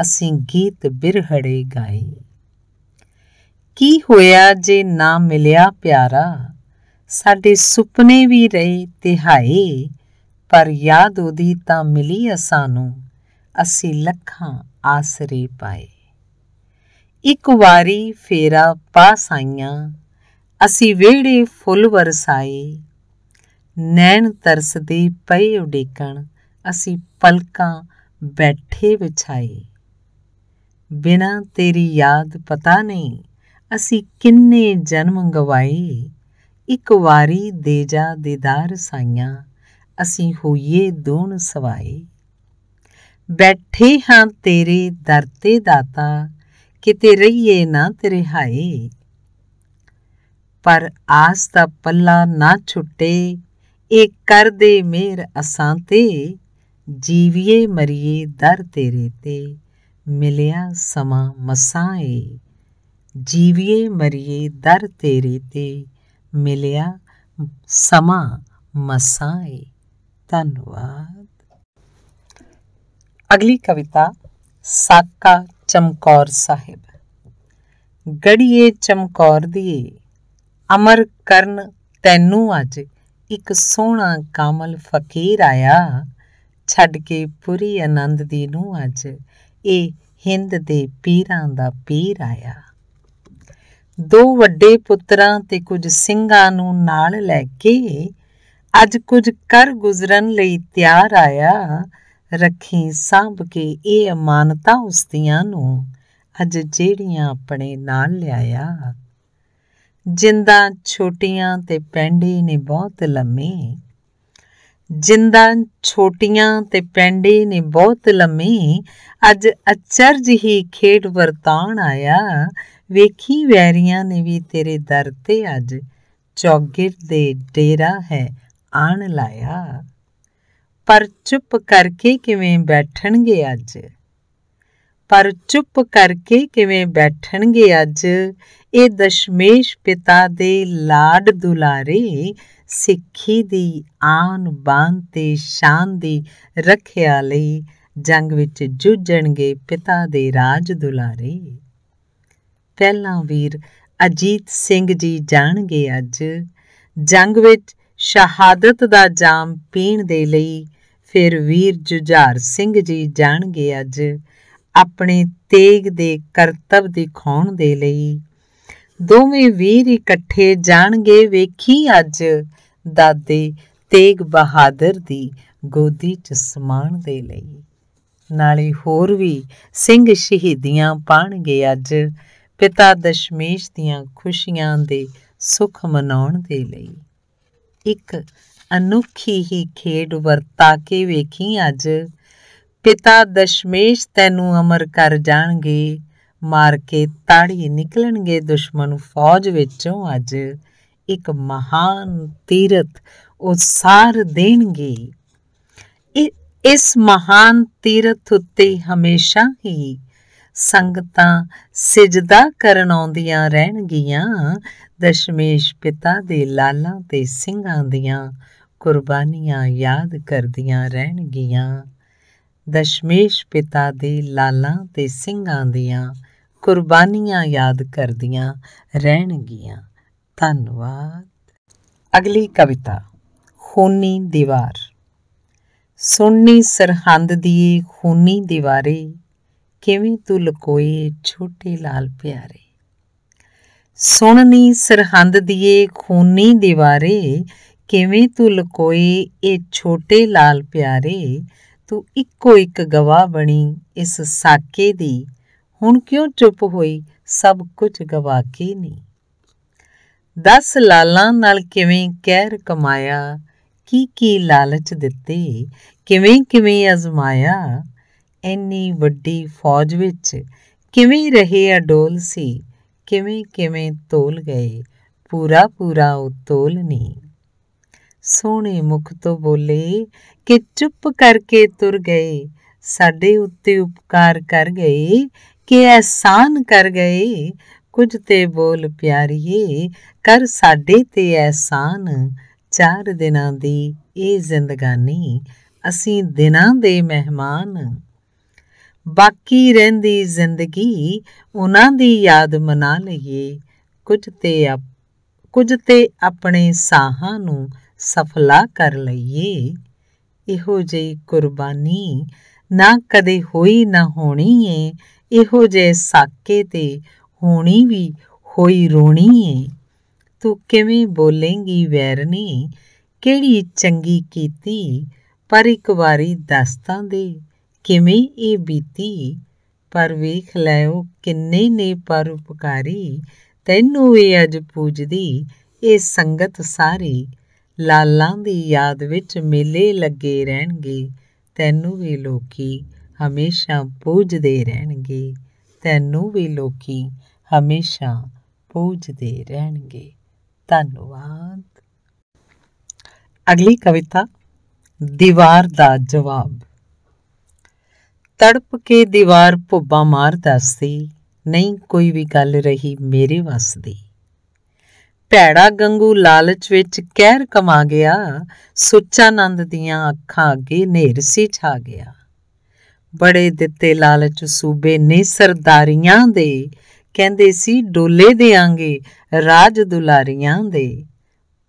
S1: ਅਸੀਂ ਗੀਤ ਬਿਰਹੜੇ ਗਾਏ ਕੀ ਹੋਇਆ ਜੇ ਨਾ ਮਿਲਿਆ ਪਿਆਰਾ ਸਾਡੇ ਸੁਪਨੇ ਵੀ ਰਹੇ ਤਿਹਾਏ ਪਰ ਯਾਦ ਉਹਦੀ ਤਾਂ ਮਿਲੀ ਅਸਾਨੂੰ ਅਸੀਂ ਲੱਖਾਂ ਆਸਰੇ ਪਾਏ ਇੱਕ ਵਾਰੀ ਫੇਰਾ ਪਾਸ ਆਈਆਂ ਅਸੀਂ ਵੇੜੇ ਫੁੱਲ ਵਰਸਾਏ ਨੈਣ ਤਰਸਦੇ ਪਏ ਉਡੀਕਣ ਅਸੀਂ ਪਲਕਾਂ ਬੈਠੇ ਵਿਛਾਏ ਬਿਨਾ ਤੇਰੀ ਯਾਦ ਪਤਾ ਨਹੀਂ ਅਸੀਂ ਕਿੰਨੇ ਜਨਮ ਗਵਾਏ ਇੱਕ ਵਾਰੀ ਦੇ ਜਾ ਦੀਦਾਰ ਸਾਈਆਂ ਅਸੀਂ ਹੋਈਏ ਦੋਨ ਸਵਾਏ ਬੈਠੇ ਹਾਂ ਤੇਰੇ ਦਰ ਤੇ ਦਾਤਾ ਕਿਤੇ ਰਹੀਏ ਨਾ ਤੇਰੇ ਹਾਏ ਪਰ ਆਸ ਦਾ ਪੱਲਾ ਨਾ ਛੁੱਟੇ ਇਹ ਕਰ ਦੇ ਮੇਰ ਅਸਾਂ ਤੇ ਜੀਵੀਏ ਮਰੀਏ ਦਰ ਤੇਰੇ ਤੇ ਮਿਲਿਆ ਸਮਾ ਮਸਾਏ ਜੀਵੀਏ ਮਰੀਏ ਦਰ ਤੇਰੇ ਤੇ ਮਿਲਿਆ ਸਮਾ ਮਸਾਏ ਧੰਨਵਾਦ ਅਗਲੀ ਕਵਿਤਾ ਸਾਕਾ ਚਮਕੌਰ ਸਾਹਿਬ ਗੜੀਏ ਚਮਕੌਰ ਦੀਏ ਅਮਰ ਕਰਨ ਤੈਨੂੰ ਅੱਜ ਇੱਕ ਸੋਹਣਾ ਕਾਮਲ ਫਕੀਰ ਆਇਆ ਛੱਡ ਕੇ ਪੂਰੀ ਆਨੰਦ ਦੀ ਨੂੰ ਅੱਜ ਇਹ ਹਿੰਦ ਦੇ ਪੀਰਾਂ ਦਾ ਪੀਰ ਆਇਆ ਦੋ ਵੱਡੇ ਪੁੱਤਰਾਂ ਤੇ ਕੁਝ ਸਿੰਘਾਂ ਨੂੰ ਨਾਲ ਲੈ ਕੇ ਅੱਜ ਕੁਝ ਕਰ ਗੁਜ਼ਰਨ ਲਈ ਤਿਆਰ ਆਇਆ ਰੱਖੀ ਸਾਂਭ ਕੇ ਇਹ ਅਮਾਨਤਾਂ ਉਸ ਦੀਆਂ ਨੂੰ ਅੱਜ ਜਿਹੜੀਆਂ ਆਪਣੇ ਨਾਲ ਲਿਆਇਆ ਜਿੰਦਾ ਛੋਟੀਆਂ ਤੇ ਪੈਂਡੇ ਨੇ ਬਹੁਤ ਲੰਮੇ ਜਿੰਦਾਂ ਛੋਟੀਆਂ ਤੇ ਪੈਂਡੇ ਨੇ ਬਹੁਤ ਲੰਮੇ ਅੱਜ ਅਚਰਜ ਹੀ ਖੇਡ ਵਰਤਾਣ ਆਇਆ ਵੇਖੀ ਵੈਰੀਆਂ ਨੇ ਵੀ ਤੇਰੇ ਦਰ ਤੇ ਅੱਜ ਚੌਗਿਰ ਦੇ ਡੇਰਾ ਹੈ ਆਣ ਲਾਇਆ ਪਰ ਚੁੱਪ ਕਰਕੇ ਕਿਵੇਂ ਬੈਠਣਗੇ ਅੱਜ ਪਰ ਚੁੱਪ ਕਰਕੇ ਕਿਵੇਂ ਬੈਠਣਗੇ ਅੱਜ ਇਹ ਦਸ਼ਮੇਸ਼ ਪਿਤਾ ਦੇ ਲਾਡ ਦੁਲਾਰੇ ਸਿੱਖੀ ਦੀ ਆਨ ਬਾਨ ਤੇ ਸ਼ਾਨ ਦੀ ਰੱਖਿਆ ਲਈ ਜੰਗ ਵਿੱਚ ਜੂਝਣਗੇ ਪਿਤਾ ਦੇ ਰਾਜ ਦੁਲਾਰੇ ਪਹਿਲਾ ਵੀਰ ਅਜੀਤ ਸਿੰਘ ਜੀ ਜਾਣਗੇ ਅੱਜ ਜੰਗ ਵਿੱਚ ਸ਼ਹਾਦਤ ਦਾ ਜਾਮ ਪੀਣ ਦੇ ਲਈ ਫਿਰ ਵੀਰ ਜੁਝਾਰ ਸਿੰਘ ਜੀ ਜਾਣਗੇ ਅੱਜ ਆਪਣੇ ਤੇਗ ਦੇ ਕਰਤੱਵ ਦਿਖਾਉਣ ਦੇ ਲਈ ਦੋਵੇਂ ਵੀਰ ਇਕੱਠੇ ਜਾਣਗੇ ਵੇਖੀ ਅੱਜ ਦਾਦੇ ਤੇਗ ਬਹਾਦਰ ਦੀ ਗੋਦੀ ਚ ਸਮਾਨ ਦੇ ਲਈ ਨਾਲੇ ਹੋਰ ਵੀ ਸਿੰਘ ਸ਼ਹੀਦੀਆਂ ਪਾਣਗੇ ਅੱਜ ਪਿਤਾ ਦਸ਼ਮੇਸ਼ ਦੀਆਂ ਖੁਸ਼ੀਆਂ ਦੇ ਸੁਖ ਮਨਾਉਣ ਦੇ ਲਈ ਇੱਕ ਅਨੁਖੀ ਹੀ ਖੇਡ ਵਰਤਾ ਕੇ ਵੇਖੀ ਅੱਜ ਪਿਤਾ ਦਸ਼ਮੇਸ਼ ਤੈਨੂੰ ਅਮਰ ਕਰ ਜਾਣਗੇ ਮਾਰ ਕੇ ਤਾੜੀ ਨਿਕਲਣਗੇ ਦੁਸ਼ਮਣ ਫੌਜ ਵਿੱਚੋਂ ਅੱਜ ਇੱਕ ਮਹਾਨ ਤੀਰਤ ਉਸਾਰ ਦੇਣਗੇ ਇਸ ਮਹਾਨ ਤੀਰਥ ਉੱਤੇ ਹਮੇਸ਼ਾ ਹੀ ਸੰਗਤਾਂ ਸਜਦਾ ਕਰਨ ਆਉਂਦੀਆਂ ਰਹਿਣਗੀਆਂ ਦਸ਼ਮੇਸ਼ ਪਿਤਾ ਦੇ ਲਾਲਾਂ ਤੇ ਸਿੰਘਾਂ ਦੀਆਂ ਕੁਰਬਾਨੀਆਂ ਯਾਦ ਕਰਦੀਆਂ ਰਹਿਣਗੀਆਂ ਦਸ਼ਮੇਸ਼ ਪਿਤਾ ਦੇ ਲਾਲਾਂ ਤੇ ਸਿੰਘਾਂ ਦੀਆਂ ਕੁਰਬਾਨੀਆਂ ਯਾਦ ਕਰਦੀਆਂ ਰਹਿਣਗੀਆਂ ਧੰਨਵਾਦ ਅਗਲੀ ਕਵਿਤਾ ਖੂਨੀ ਦੀਵਾਰ ਸੁਣਨੀ ਸਰਹੰਦ ਦੀ ਖੂਨੀ ਦੀਵਾਰੇ ਕਿਵੇਂ ਤੂੰ ਲਕੋਏ ਛੋਟੇ ਲਾਲ ਪਿਆਰੇ ਸੁਣਨੀ ਸਰਹੰਦ ਦੀ ਖੂਨੀ ਦੀਵਾਰੇ ਕਿਵੇਂ ਤੂੰ ਲਕੋਏ ਇਹ ਛੋਟੇ ਲਾਲ ਪਿਆਰੇ ਤੂੰ ਇੱਕੋ ਇੱਕ ਗਵਾਹ ਬਣੀ ਇਸ ਸਾਕੇ ਦੀ ਹੁਣ ਕਿਉਂ ਚੁੱਪ ਹੋਈ ਸਭ ਕੁਝ ਗਵਾ ਕੇ ਨਹੀਂ ਦਸ ਲਾਲਾਂ ਨਾਲ ਕਿਵੇਂ ਕਹਿਰ ਕਮਾਇਆ ਕੀ ਕੀ ਲਾਲਚ ਦਿੱਤੇ ਕਿਵੇਂ ਕਿਵੇਂ ਅਜ਼ਮਾਇਆ ਇੰਨੀ ਵੱਡੀ ਫੌਜ ਵਿੱਚ ਕਿਵੇਂ ਰਹੇ ਅਡੋਲ ਸੀ ਕਿਵੇਂ ਕਿਵੇਂ ਤੋਲ ਗਏ ਪੂਰਾ ਪੂਰਾ ਉਹ ਤੋਲ ਨਹੀਂ ਸੋਹਣੇ ਮੁਖ ਤੋਂ ਬੋਲੇ ਕਿ ਚੁੱਪ ਕਰਕੇ ਤੁਰ ਗਏ ਸਾਡੇ ਉੱਤੇ ਉਪਕਾਰ ਕਰ ਗਏ ਕਿ ਐਸਾਨ ਕਰ ਗਏ ਕੁਝ ਤੇ ਬੋਲ ਪਿਆਰੀਏ ਕਰ ਸਾਡੇ ਤੇ ਐਸਾਨ ਚਾਰ ਦਿਨਾਂ ਦੀ ਇਹ ਜ਼ਿੰਦਗਾਨੀ ਅਸੀਂ ਦਿਨਾਂ ਦੇ ਮਹਿਮਾਨ ਬਾਕੀ ਰਹਿੰਦੀ ਜ਼ਿੰਦਗੀ ਉਹਨਾਂ ਦੀ ਯਾਦ ਮਨਾ ਲਈਏ ਕੁਝ ਤੇ ਕੁਝ ਤੇ ਆਪਣੇ ਸਾਹਾਂ ਨੂੰ ਸਫਲਾ ਕਰ ਲਈਏ ਇਹੋ ਜਿਹੀ ਕੁਰਬਾਨੀ ਨਾ ਕਦੇ ਹੋਈ ਨਾ ਹੋਣੀ ਏ ਇਹੋ ਜੇ ਸਾਕੇ ਤੇ ਹੋਣੀ ਵੀ ਹੋਈ ਰੋਣੀ ਏ ਤੂੰ ਕਿਵੇਂ ਬੋਲੇਂਗੀ ਵੈਰਨੀ ਕਿਹੜੀ ਚੰਗੀ ਕੀਤੀ ਪਰ ਇੱਕ ਵਾਰੀ ਦੱਸ ਤਾਂ ਦੇ ਕਿਵੇਂ ਇਹ ਬੀਤੀ ਪਰ ਵੇਖ ਲੈ ਉਹ ਕਿੰਨੇ ਨੇ ਪਰਉਪਕਾਰੀ ਤੈਨੂੰ ਵੀ ਅੱਜ ਪੂਜਦੀ ਇਹ ਸੰਗਤ ਸਾਰੀ ਲਾਲਾਂ ਦੀ ਯਾਦ ਵਿੱਚ ਮੇਲੇ ਲੱਗੇ ਰਹਿਣਗੇ ਤੈਨੂੰ ਵੀ ਲੋਕੀ ਹਮੇਸ਼ਾ ਪੂਜਦੇ ਰਹਿਣਗੇ ਤੈਨੂੰ ਵੀ ਲੋਕੀ ਹਮੇਸ਼ਾ ਪੂਜਦੇ ਰਹਿਣਗੇ ਧੰਨਵਾਦ ਅਗਲੀ ਕਵਿਤਾ ਦੀਵਾਰ ਦਾ ਜਵਾਬ ਤੜਪ ਕੇ ਦੀਵਾਰ ਭੁੱਬਾ ਮਾਰਦਾ ਸੀ ਨਹੀਂ ਕੋਈ ਵੀ ਗੱਲ ਰਹੀ ਮੇਰੇ ਵਸਦੀ ਭੈੜਾ ਗੰਗੂ ਲਾਲਚ ਵਿੱਚ ਕਹਿਰ ਕਮਾ ਗਿਆ ਸੁੱਚਾਨੰਦ ਦੀਆਂ ਅੱਖਾਂ ਅੱਗੇ ਨੇਰ ਸੀ ਛਾ ਗਿਆ ਬੜੇ ਦਿੱਤੇ ਲਾਲਚ ਸੂਬੇ ਨੇ ਸਰਦਾਰੀਆਂ ਦੇ ਕਹਿੰਦੇ ਸੀ ਡੋਲੇ ਦੇਾਂਗੇ ਰਾਜ ਦੁਲਾਰੀਆਂ ਦੇ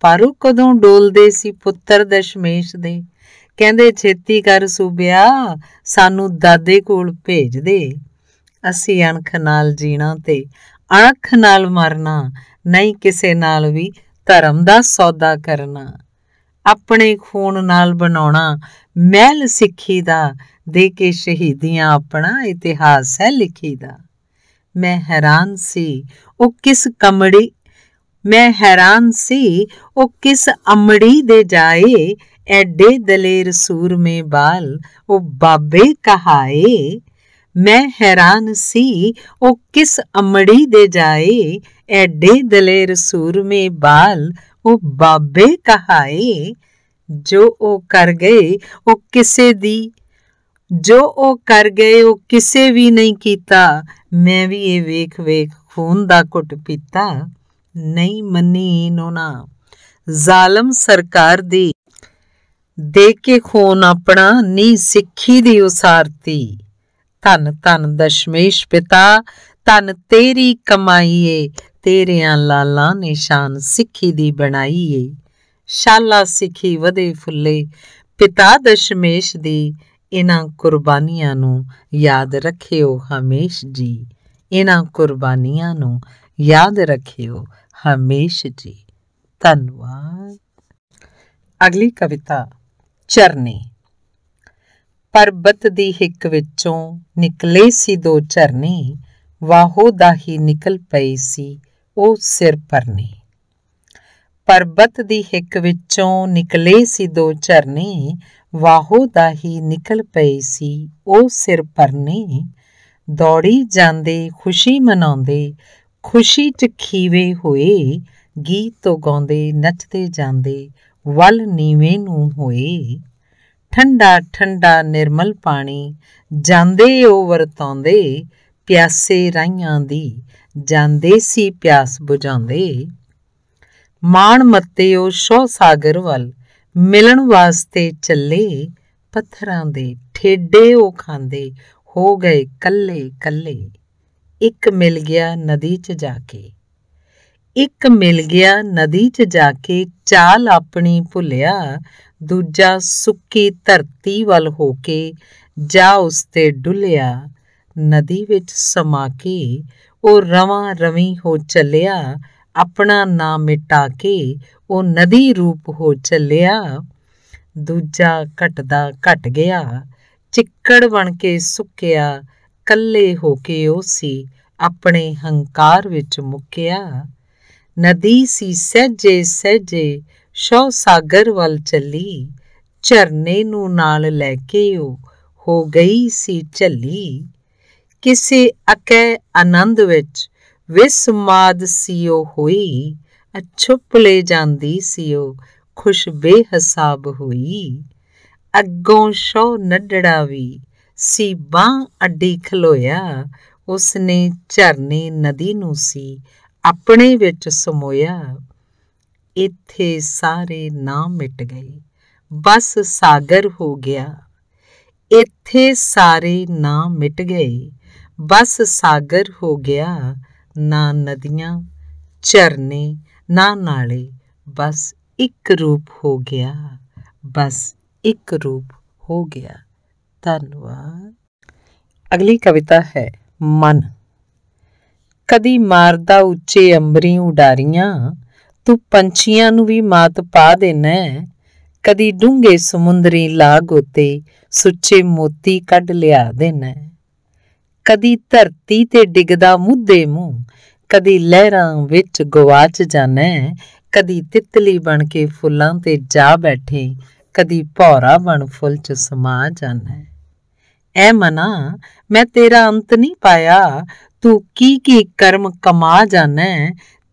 S1: ਪਰ ਉਹ ਕਦੋਂ ਡੋਲਦੇ ਸੀ ਪੁੱਤਰ ਦਸ਼ਮੇਸ਼ ਦੇ ਕਹਿੰਦੇ ਛੇਤੀ ਕਰ ਸੂਬਿਆ ਸਾਨੂੰ ਦਾਦੇ ਕੋਲ ਭੇਜ ਦੇ ਅਸੀਂ ਅਣਖ ਨਾਲ ਜੀਣਾ ਤੇ ਅਣਖ ਨਾਲ ਮਰਨਾ ਨਹੀਂ ਕਿਸੇ ਨਾਲ ਵੀ ਧਰਮ ਦਾ ਸੌਦਾ ਕਰਨਾ ਆਪਣੇ ਖੂਨ ਨਾਲ ਬਣਾਉਣਾ ਮਹਿਲ ਸਿੱਖੀ ਦਾ ਦੇ ਕੇ ਸ਼ਹੀਦੀਆਂ ਆਪਣਾ ਇਤਿਹਾਸ ਹੈ ਲਿਖੀਦਾ ਮੈਂ ਹੈਰਾਨ ਸੀ ਉਹ ਕਿਸ ਕਮੜੀ ਮੈਂ ਹੈਰਾਨ ਸੀ ਉਹ ਕਿਸ ਅਮੜੀ ਦੇ ਜਾਏ ਐਡੇ ਦਲੇਰ ਸੂਰਮੇ ਬਾਲ ਉਹ ਬਾਬੇ ਕਹਾਏ ਮੈਂ ਹੈਰਾਨ ਸੀ ਉਹ ਕਿਸ ਅਮੜੀ ਦੇ ਜਾਏ ਐਡੇ ਦਲੇਰ ਸੂਰਮੇ ਬਾਲ ਉਹ ਬਾਬੇ ਕਹਾਏ ਜੋ ਉਹ ਕਰ ਗਏ ਉਹ ਕਿਸੇ ਦੀ ਜੋ ਉਹ ਕਰ ਗਏ ਉਹ ਕਿਸੇ ਵੀ ਨਹੀਂ ਕੀਤਾ ਮੈਂ ਵੀ ਇਹ ਵੇਖ ਵੇਖ ਖੂਨ ਦਾ ਘੁੱਟ ਪੀਤਾ ਨਹੀਂ ਮੰਨੀ ਇਹਨਾਂ ਜ਼ਾਲਮ ਸਰਕਾਰ ਦੀ ਦੇ ਕੇ ਖੂਨ ਆਪਣਾ ਨਹੀਂ ਸਿੱਖੀ ਦੀ ਉਸਾਰਤੀ ਧਨ ਧਨ ਦਸ਼ਮੇਸ਼ ਪਿਤਾ ਧਨ ਤੇਰੀ ਕਮਾਈਏ ਤੇਰਿਆਂ ਲਾਲਾਂ ਨਿਸ਼ਾਨ ਸਿੱਖੀ ਦੀ ਬਣਾਈਏ ਸ਼ਾਲਾ ਸਿੱਖੀ ਵਧੇ ਫੁੱਲੇ ਪਿਤਾ ਦਸ਼ਮੇਸ਼ ਦੀ ਇਹਨਾਂ ਕੁਰਬਾਨੀਆਂ ਨੂੰ ਯਾਦ ਰੱਖਿਓ ਹਮੇਸ਼ ਜੀ ਇਹਨਾਂ ਕੁਰਬਾਨੀਆਂ ਨੂੰ ਯਾਦ ਰੱਖਿਓ ਹਮੇਸ਼ ਜੀ ਧੰਨਵਾਦ ਅਗਲੀ ਕਵਿਤਾ ਚਰਨੇ ਪਰਬਤ ਦੀ ਹਿੱਕ ਵਿੱਚੋਂ ਨਿਕਲੇ ਸੀ ਦੋ ਚਰਨੇ ਵਾਹੋ ਦਾ ਹੀ ਨਿਕਲ ਪਈ ਸੀ ਉਹ ਸਿਰ ਪਰਨੇ ਪਰਬਤ ਦੀ ਹਿੱਕ ਵਿੱਚੋਂ ਨਿਕਲੇ ਸੀ ਦੋ ਚਰਨੇ ਵਾਹੋ ਦਾ ਹੀ ਨਿਕਲ ਪਈ ਸੀ ਉਹ ਸਿਰ ਪਰਨੇ ਦੌੜੀ ਜਾਂਦੇ ਖੁਸ਼ੀ ਮਨਾਉਂਦੇ ਖੁਸ਼ੀ ਚ ਖੀਵੇ ਹੋਏ ਗੀਤ ਗਾਉਂਦੇ ਨੱਚਦੇ ਜਾਂਦੇ ਵੱਲ ਨੀਵੇਂ ਨੂੰ ਹੋਏ ਠੰਡਾ ਠੰਡਾ ਨਿਰਮਲ ਪਾਣੀ ਜਾਂਦੇ ਉਹ ਵਰਤਾਉਂਦੇ ਪਿਆਸੇ ਰਾਈਆਂ ਦੀ ਜਾਂਦੇ ਸੀ ਪਿਆਸ ਬੁਝਾਉਂਦੇ ਮਾਣ ਮੱਤੇ ਉਹ ਸ਼ੋ ਸਾਗਰ ਵੱਲ ਮਿਲਣ ਵਾਸਤੇ ਚੱਲੇ ਪੱਥਰਾਂ ਦੇ ਠੇਡੇ ਉਹ ਖਾਂਦੇ ਹੋ ਗਏ ਕੱਲੇ ਕੱਲੇ ਇੱਕ ਮਿਲ ਗਿਆ ਨਦੀ 'ਚ ਜਾ ਕੇ ਇੱਕ ਮਿਲ ਗਿਆ ਨਦੀ 'ਚ ਜਾ ਕੇ ਚਾਲ ਆਪਣੀ ਭੁੱਲਿਆ ਦੂਜਾ ਸੁੱਕੀ ਧਰਤੀ ਵੱਲ ਹੋ ਕੇ ਜਾ ਉਸ ਤੇ ਡੁੱਲਿਆ ਨਦੀ ਵਿੱਚ ਸਮਾ ਕੇ ਉਹ ਰਵਾਂ ਰਵੀ ਹੋ ਚੱਲਿਆ ਆਪਣਾ ਨਾਮ ਮਿਟਾ ਕੇ ਉਹ ਨਦੀ ਰੂਪ ਹੋ ਚੱਲਿਆ ਦੂਜਾ ਘਟਦਾ ਘਟ ਗਿਆ ਚਿੱਕੜ ਬਣ ਕੇ ਸੁੱਕਿਆ ਕੱਲੇ ਹੋ ਕੇ ਉਹ ਸੀ ਆਪਣੇ ਹੰਕਾਰ ਵਿੱਚ ਮੁੱਕਿਆ ਨਦੀ ਸੀ ਸਹਜੇ ਸਹਜੇ ਸ਼ੌ ਸਾਗਰ ਵੱਲ ਚੱਲੀ ਝਰਨੇ ਨੂੰ ਨਾਲ ਲੈ ਕੇ ਉਹ ਹੋ ਗਈ ਸੀ ਝੱਲੀ ਕਿਸੇ ਅਕੈ ਆਨੰਦ ਵਿੱਚ ਵਿਸਮਾਦ ਸੀ ਉਹ ਹੋਈ ਅਛੁੱਪ ਲੈ ਜਾਂਦੀ ਸੀ ਉਹ ਖੁਸ਼ ਬੇਹਸਾਬ ਹੋਈ ਅੱਗੋਂ ਸ਼ੋ ਨੱਡੜਾ ਵੀ ਸੀ ਬਾਹ ਅੱਡੀ ਖਲੋਇਆ ਉਸਨੇ ਝਰਨੇ ਨਦੀ ਨੂੰ ਸੀ ਆਪਣੇ ਵਿੱਚ ਸਮੋਇਆ ਇੱਥੇ ਸਾਰੇ ਨਾ ਮਿਟ ਗਏ ਬਸ ਸਾਗਰ ਹੋ ਗਿਆ ਇੱਥੇ ਸਾਰੇ ਨਾ ਮਿਟ ਗਏ ਬਸ ਸਾਗਰ ਹੋ ਗਿਆ ਨਾ ਨਦੀਆਂ ਝਰਨੇ ਨਾ ਨਾਲੇ ਬਸ ਇੱਕ ਰੂਪ ਹੋ ਗਿਆ ਬਸ ਇੱਕ ਰੂਪ ਹੋ ਗਿਆ ਧੰਨਵਾਦ ਅਗਲੀ ਕਵਿਤਾ ਹੈ ਮਨ ਕਦੀ ਮਾਰਦਾ ਉੱਚੇ ਅੰਬਰੀ ਉਡਾਰੀਆਂ ਤੂੰ ਪੰਛੀਆਂ ਨੂੰ ਵੀ ਮਾਤ ਪਾ ਦੇਣਾ ਕਦੀ ਡੂੰਗੇ ਸਮੁੰਦਰੀ ਲਾਗ ਉਤੇ ਸੁੱਚੇ ਮੋਤੀ ਕੱਢ ਲਿਆ ਦੇਣਾ ਕਦੀ ਧਰਤੀ ਤੇ ਡਿੱਗਦਾ ਮੁੱਦੇ ਮੂੰਹ ਕਦੀ ਲਹਿਰਾਂ ਵਿੱਚ ਗਵਾਚ ਜਾਣਾ ਕਦੀ ਤਿਤਲੀ ਬਣ ਕੇ ਫੁੱਲਾਂ ਤੇ ਜਾ ਬੈਠੇ ਕਦੀ ਭੌਰਾ ਬਣ ਫੁੱਲ ਚ ਸਮਾ ਜਾਣਾ ਐ ਮਨਾ ਮੈਂ ਤੇਰਾ ਅੰਤ ਨਹੀਂ ਪਾਇਆ ਤੂੰ ਕੀ ਕੀ ਕਰਮ ਕਮਾ ਜਾਣਾ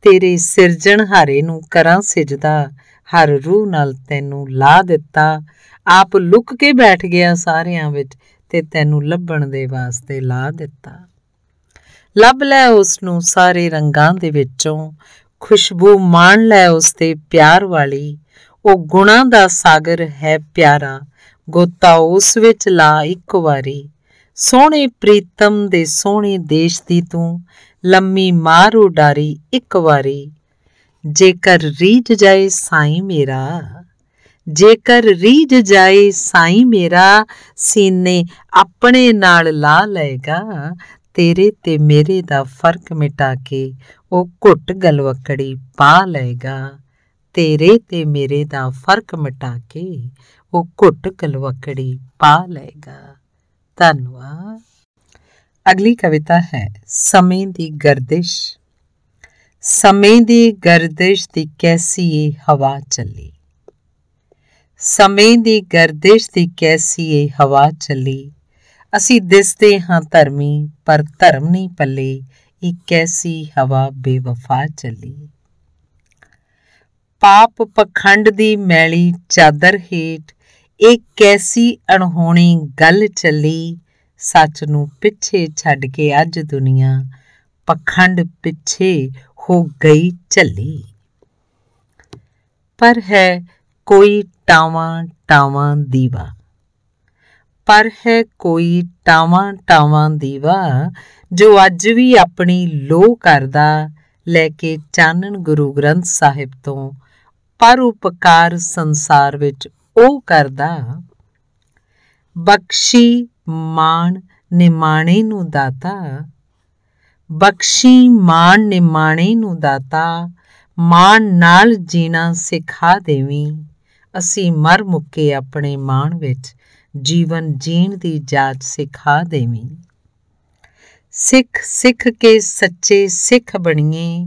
S1: ਤੇਰੇ ਸਿਰਜਣਹਾਰੇ ਨੂੰ ਕਰਾਂ ਸਜਦਾ ਹਰ ਰੂਹ ਨਾਲ ਤੈਨੂੰ ਲਾ ਦਿੱਤਾ ਆਪ ਲੁੱਕ ਕੇ ਬੈਠ ਗਿਆ ਸਾਰਿਆਂ ਵਿੱਚ ਤੇ ਤੈਨੂੰ ਲੱਭਣ ਦੇ ਵਾਸਤੇ ਲਾ ਦਿੱਤਾ ਲੱਭ ਲੈ ਉਸ ਨੂੰ ਸਾਰੇ ਰੰਗਾਂ ਦੇ ਵਿੱਚੋਂ ਖੁਸ਼ਬੂ ਮਾਣ ਲੈ ਉਸ ਤੇ ਪਿਆਰ ਵਾਲੀ ਉਹ ਗੁਣਾ ਦਾ ਸਾਗਰ ਹੈ ਪਿਆਰਾ ਗੋਤਾ ਉਸ ਵਿੱਚ ਲਾ ਇੱਕ ਵਾਰੀ ਸੋਹਣੇ ਪ੍ਰੀਤਮ ਦੇ ਸੋਹਣੇ ਦੇਸ਼ ਦੀ ਤੂੰ ਲੰਮੀ ਮਾਰ ਉਡਾਰੀ ਇੱਕ ਵਾਰੀ ਜੇਕਰ ਰੀਝ ਜਾਏ ਸਾਈ ਮੇਰਾ ਜੇਕਰ ਰੀਝ ਜਾਏ ਸਾਈ ਮੇਰਾ ਸੀਨੇ ਆਪਣੇ ਨਾਲ ਲਾ ਲਏਗਾ ਤੇਰੇ ਤੇ ਮੇਰੇ ਦਾ ਫਰਕ ਮਿਟਾ ਕੇ ਉਹ ਘੁੱਟ ਗਲਵਕੜੀ ਪਾ ਲਏਗਾ ਤੇਰੇ ਤੇ ਮੇਰੇ ਦਾ ਫਰਕ ਮਿਟਾ ਕੇ ਉਹ ਘੁੱਟ ਗਲਵਕੜੀ ਪਾ ਲਏਗਾ ਧੰਨਵਾਦ ਅਗਲੀ ਕਵਿਤਾ ਹੈ ਸਮੇਂ ਦੀ ਗਰਦਿਸ਼ ਸਮੇਂ ਦੀ ਗਰਦਿਸ਼ ਦੀ ਕੈਸੀ ਇਹ ਹਵਾ ਚੱਲੀ ਸਮੇਂ ਦੀ ਗਰਦਿਸ਼ ਦੀ ਕੈਸੀ ਇਹ ਹਵਾ ਚੱਲੀ ਅਸੀਂ ਦਿਸਦੇ ਹਾਂ ਧਰਮੀ ਪਰ ਧਰਮ ਨਹੀਂ ਪੱਲੇ ਇਹ ਕੈਸੀ ਹਵਾ ਬੇਵਫਾ ਚੱਲੀ ਪਾਪ ਪਖੰਡ ਦੀ ਮੈਲੀ ਚਾਦਰ ਹੀਟ ਇਹ ਕੈਸੀ ਅਣਹੋਣੀ ਗੱਲ ਚੱਲੀ ਸੱਚ ਨੂੰ ਪਿੱਛੇ ਛੱਡ ਕੇ ਅੱਜ ਦੁਨੀਆ ਪਖੰਡ ਪਿੱਛੇ ਹੋ ਗਈ ਚੱਲੀ ਪਰ ਹੈ ਕੋਈ ਟਾਵਾਂ ਟਾਵਾਂ ਦੀਵਾ ਪਰ ਹੈ ਕੋਈ ਟਾਵਾਂ ਟਾਵਾਂ ਦੀਵਾ ਜੋ ਅੱਜ ਵੀ ਆਪਣੀ ਲੋ ਕਰਦਾ ਲੈ ਕੇ ਚਾਨਣ ਗੁਰੂ ਗ੍ਰੰਥ ਸਾਹਿਬ ਤੋਂ ਪਰ ਉਪਕਾਰ ਸੰਸਾਰ ਵਿੱਚ ਉਹ ਕਰਦਾ ਬਖਸ਼ੀ ਮਾਣ ਨਿਮਾਣੇ ਨੂੰ ਦਾਤਾ ਬਖਸ਼ੀ ਮਾਣ ਨਿਮਾਣੇ ਨੂੰ ਦਾਤਾ ਮਾਣ ਨਾਲ ਜੀਣਾ ਸਿਖਾ ਦੇਵੀ ਅਸੀਂ ਮਰ ਮੁੱਕੇ ਆਪਣੇ ਮਾਣ ਵਿੱਚ ਜੀਵਨ ਜੀਣ ਦੀ ਜਾਚ ਸਿਖਾ ਦੇਵੀਂ ਸਿੱਖ ਸਿੱਖ ਕੇ ਸੱਚੇ ਸਿੱਖ ਬਣੀਏ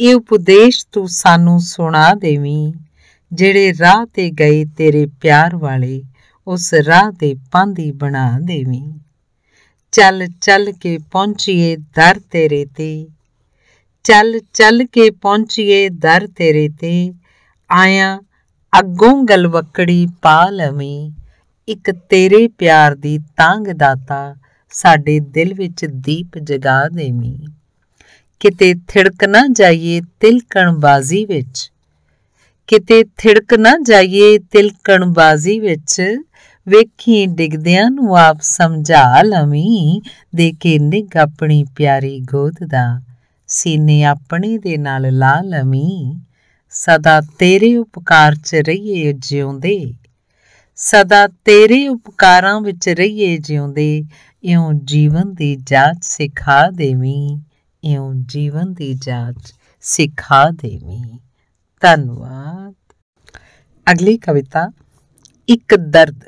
S1: ਇਹ ਉਪਦੇਸ਼ ਤੂੰ ਸਾਨੂੰ ਸੁਣਾ ਦੇਵੀਂ ਜਿਹੜੇ ਰਾਹ ਤੇ ਗਏ ਤੇਰੇ ਪਿਆਰ ਵਾਲੇ ਉਸ ਰਾਹ ਤੇ ਪੰਧੀ ਬਣਾ ਦੇਵੀਂ ਚੱਲ ਚੱਲ ਕੇ ਪਹੁੰਚੀਏ ਦਰ ਤੇਰੇ ਤੇ ਚੱਲ ਚੱਲ ਕੇ ਪਹੁੰਚੀਏ ਦਰ ਤੇਰੇ ਤੇ ਆਇਆ ਅੱਗੋਂ ਗਲਵਕੜੀ ਪਾ ਲਵੀਂ ਇੱਕ ਤੇਰੇ ਪਿਆਰ ਦੀ ਤਾਂਗ ਦਾਤਾ ਸਾਡੇ ਦਿਲ ਵਿੱਚ ਦੀਪ ਜਗਾ ਦੇਵੀਂ ਕਿਤੇ ਥਿੜਕ ਨਾ ਜਾਈਏ ਤਿਲਕਣ ਬਾਜ਼ੀ ਵਿੱਚ ਕਿਤੇ ਥਿੜਕ ਨਾ ਜਾਈਏ ਤਿਲਕਣ ਬਾਜ਼ੀ ਵਿੱਚ ਵੇਖੀ ਡਿਗਦਿਆਂ ਨੂੰ ਆਪ ਸਮਝਾ ਲਵੀ ਦੇ ਕੇ ਨਿਗ ਆਪਣੀ ਪਿਆਰੀ ਗੋਦ ਦਾ ਸੀਨੇ ਆਪਣੇ ਦੇ ਨਾਲ ਲਾ ਲਵੀ ਸਦਾ ਤੇਰੇ ਉਪਕਾਰ 'ਚ ਰਹੀਏ ਜਿਉਂਦੇ ਸਦਾ ਤੇਰੇ ਉਪਕਾਰਾਂ ਵਿੱਚ ਰਹੀਏ ਜਿਉਂਦੇ ਇਉਂ ਜੀਵਨ ਦੀ ਜਾਚ ਸਿਖਾ ਦੇਵੀਂ ਇਉਂ ਜੀਵਨ ਦੀ ਜਾਚ ਸਿਖਾ ਦੇਵੀਂ ਧੰਨਵਾਦ ਅਗਲੀ ਕਵਿਤਾ ਇੱਕ ਦਰਦ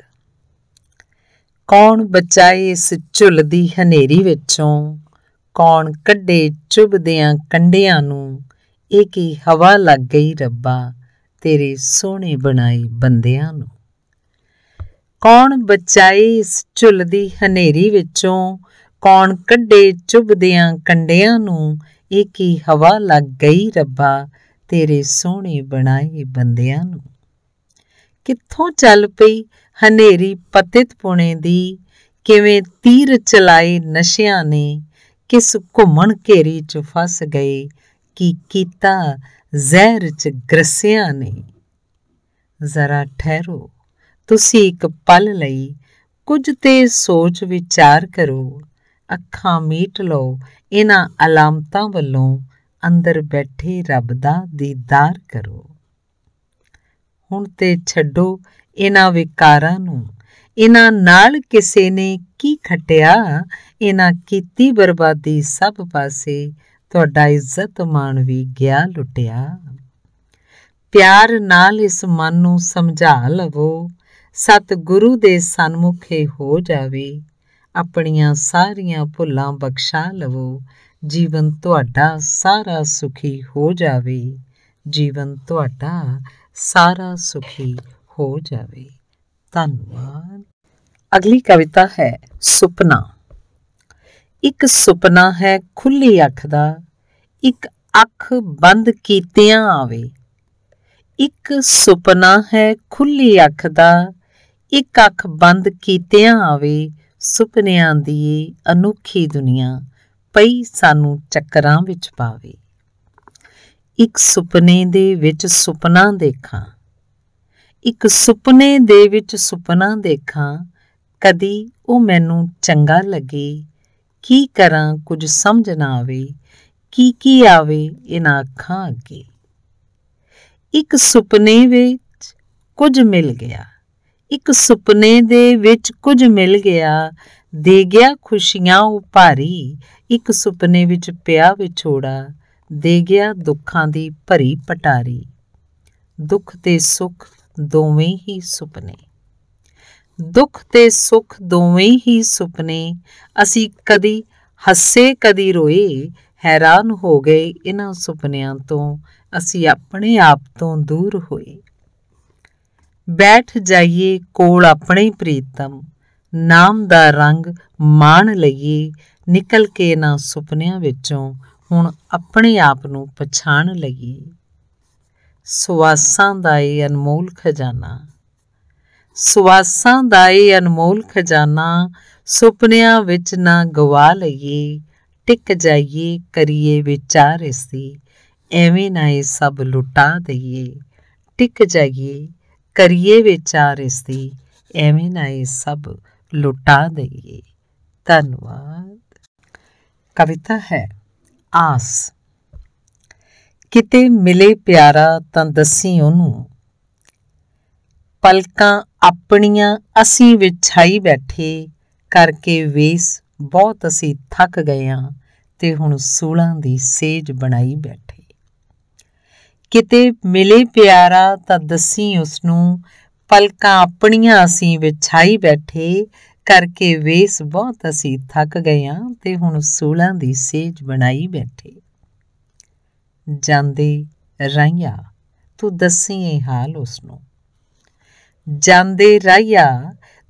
S1: ਕੌਣ ਬਚਾਏ ਇਸ ਝੁੱਲਦੀ ਹਨੇਰੀ ਵਿੱਚੋਂ ਕੌਣ ਕੱਢੇ ਚੁਬਦਿਆਂ ਕੰਡਿਆਂ ਨੂੰ ਇਹ ਕੀ ਹਵਾ ਲੱਗ ਗਈ ਰੱਬਾ ਤੇਰੇ ਸੋਹਣੇ ਬਣਾਏ ਬੰਦਿਆਂ ਨੂੰ ਕੌਣ ਬਚਾਈ ਇਸ ਝੁਲਦੀ ਹਨੇਰੀ ਵਿੱਚੋਂ ਕੌਣ ਕੱਢੇ ਚੁਬਦਿਆਂ ਕੰਡਿਆਂ ਨੂੰ ਇਹ ਕੀ ਹਵਾ ਲੱਗ ਗਈ ਰੱਬਾ ਤੇਰੇ ਸੋਹਣੇ ਬਣਾਏ ਬੰਦਿਆਂ ਨੂੰ ਕਿੱਥੋਂ ਚੱਲ ਪਈ ਹਨੇਰੀ ਪਤਿਤ ਪੁਣੇ ਦੀ ਕਿਵੇਂ ਤੀਰ ਚਲਾਏ ਨਸ਼ਿਆਂ ਨੇ ਕਿਸ ਘੁੰਮਣ ਘੇਰੀ ਚ ਫਸ ਗਏ ਕੀ ਕੀਤਾ ਜ਼ਹਿਰ ਚ ਗਰਸਿਆਂ ਨੇ ਜ਼ਰਾ ਠਹਿਰੋ ਤੁਸੀਂ ਇੱਕ ਪਲ ਲਈ ਕੁਝ ਤੇ ਸੋਚ ਵਿਚਾਰ ਕਰੋ ਅੱਖਾਂ ਮੀਟ ਲਓ ਇਹਨਾਂ ਅਲਾਮਤਾਂ ਵੱਲੋਂ ਅੰਦਰ ਬੈਠੇ ਰੱਬ ਦਾ ਦੀਦਾਰ ਕਰੋ ਹੁਣ ਤੇ ਛੱਡੋ ਇਹਨਾਂ ਵਿਕਾਰਾਂ ਨੂੰ ਇਹਨਾਂ ਨਾਲ ਕਿਸੇ ਨੇ ਕੀ ਖਟਿਆ ਇਹਨਾਂ ਕੀਤੀ ਬਰਬਾਦੀ ਸਭ ਪਾਸੇ ਤੁਹਾਡਾ ਇੱਜ਼ਤ ਮਾਣ ਵੀ ਗਿਆ ਲੁੱਟਿਆ ਪਿਆਰ ਨਾਲ ਇਸ ਮਨ ਨੂੰ ਸਮਝਾ ਲਵੋ ਸਤ ਗੁਰੂ ਦੇ ਸਨਮੁਖੇ ਹੋ ਜਾਵੇ ਆਪਣੀਆਂ ਸਾਰੀਆਂ ਭੁੱਲਾਂ ਬਖਸ਼ਾ ਲਵੋ ਜੀਵਨ ਤੁਹਾਡਾ ਸਾਰਾ ਸੁਖੀ ਹੋ ਜਾਵੇ ਜੀਵਨ ਤੁਹਾਡਾ ਸਾਰਾ ਸੁਖੀ ਹੋ ਜਾਵੇ ਧੰਨਵਾਦ ਅਗਲੀ ਕਵਿਤਾ ਹੈ ਸੁਪਨਾ ਇੱਕ ਸੁਪਨਾ ਹੈ ਖੁੱਲੀ ਅੱਖ ਦਾ ਇੱਕ ਅੱਖ ਬੰਦ ਕੀਤਿਆਂ ਆਵੇ ਇੱਕ ਸੁਪਨਾ ਹੈ ਖੁੱਲੀ ਅੱਖ ਦਾ ਇੱਕ ਅੱਖ ਬੰਦ ਕੀਤਿਆਂ ਆਵੇ ਸੁਪਨਿਆਂ ਦੀ ਅਨੋਖੀ ਦੁਨੀਆ ਪਈ ਸਾਨੂੰ ਚੱਕਰਾਂ ਵਿੱਚ ਪਾਵੇ ਇੱਕ ਸੁਪਨੇ ਦੇ ਵਿੱਚ ਸੁਪਨਾ ਦੇਖਾਂ ਇੱਕ ਸੁਪਨੇ ਦੇ ਵਿੱਚ ਸੁਪਨਾ ਦੇਖਾਂ ਕਦੀ ਉਹ ਮੈਨੂੰ ਚੰਗਾ ਲੱਗੇ ਕੀ ਕਰਾਂ ਕੁਝ ਸਮਝ ਨਾ ਆਵੇ ਕੀ ਕੀ ਆਵੇ ਇਹਨਾਂ ਅੱਖਾਂ ਅੱਗੇ ਇੱਕ ਸੁਪਨੇ ਵਿੱਚ ਕੁਝ ਮਿਲ ਗਿਆ ਇੱਕ ਸੁਪਨੇ ਦੇ ਵਿੱਚ ਕੁਝ ਮਿਲ ਗਿਆ ਦੇ ਗਿਆ ਖੁਸ਼ੀਆਂ ਉਹ ਭਾਰੀ ਇੱਕ ਸੁਪਨੇ ਵਿੱਚ ਪਿਆ ਵਿਛੋੜਾ ਦੇ ਗਿਆ ਦੁੱਖਾਂ ਦੀ ਭਰੀ ਪਟਾਰੀ ਦੁੱਖ ਤੇ ਸੁੱਖ ਦੋਵੇਂ ਹੀ ਸੁਪਨੇ ਦੁੱਖ ਤੇ ਸੁੱਖ ਦੋਵੇਂ ਹੀ ਸੁਪਨੇ ਅਸੀਂ ਕਦੀ ਹੱਸੇ ਕਦੀ ਰੋਏ ਹੈਰਾਨ ਹੋ ਗਏ ਇਹਨਾਂ ਸੁਪਨਿਆਂ ਤੋਂ ਅਸੀਂ ਆਪਣੇ ਆਪ ਤੋਂ ਦੂਰ ਹੋਏ ਬੈਠ ਜਾਈਏ ਕੋਲ ਆਪਣੇ ਪ੍ਰੀਤਮ ਨਾਮ ਦਾ ਰੰਗ ਮਾਣ ਲਈਏ ਨਿਕਲ ਕੇ ਨਾ ਸੁਪਨਿਆਂ ਵਿੱਚੋਂ ਹੁਣ ਆਪਣੇ ਆਪ ਨੂੰ ਪਛਾਣ ਲਈਏ ਸਵਾਸਾਂ ਦਾ ਇਹ ਅਨਮੋਲ ਖਜ਼ਾਨਾ ਸਵਾਸਾਂ ਦਾ ਇਹ ਅਨਮੋਲ ਖਜ਼ਾਨਾ ਸੁਪਨਿਆਂ ਵਿੱਚ ਨਾ ਗਵਾ ਲਈਏ ਟਿਕ ਜਾਈਏ ਕਰੀਏ ਵਿਚਾਰ ਇਸੀ ਐਵੇਂ ਨਾ ਇਹ ਸਭ ਲੁਟਾ ਦਈਏ ਟਿਕ ਜਾਈਏ ਕਰੀਏ ਵਿਚਾਰ ਇਸ ਦੀ ਐਵੇਂ ਨਾ ਇਹ ਸਭ ਲੁਟਾ ਦਈਏ ਧੰਨਵਾਦ ਕਵਿਤਾ ਹੈ ਆਸ ਕਿਤੇ ਮਿਲੇ ਪਿਆਰਾ ਤਾਂ ਦੱਸੀ ਉਹਨੂੰ ਪਲਕਾਂ ਆਪਣੀਆਂ ਅਸੀਂ ਵਿਛਾਈ ਬੈਠੇ ਕਰਕੇ ਵੇਸ ਬਹੁਤ ਅਸੀਂ ਥੱਕ ਗਏ ਆ ਤੇ ਹੁਣ ਸੂਲਾਂ ਦੀ ਸੇਜ ਬਣਾਈ ਬੈਠੇ ਕਿਤੇ ਮਿਲੇ ਪਿਆਰਾ ਤਾਂ ਦੱਸੀ ਉਸ ਨੂੰ ਪਲਕਾਂ ਆਪਣੀਆਂ ਅਸੀਂ ਵਿਛਾਈ ਬੈਠੇ ਕਰਕੇ ਵੇਸ ਬਹੁਤ ਅਸੀਂ ਥੱਕ ਗਏ ਆ ਤੇ ਹੁਣ ਸੂਲਾਂ ਦੀ ਸੇਜ ਬਣਾਈ ਬੈਠੇ ਜਾਂਦੇ ਰਾਈਆ ਤੂੰ ਦੱਸੀ ਇਹ ਹਾਲ ਉਸ ਨੂੰ ਜਾਂਦੇ ਰਾਈਆ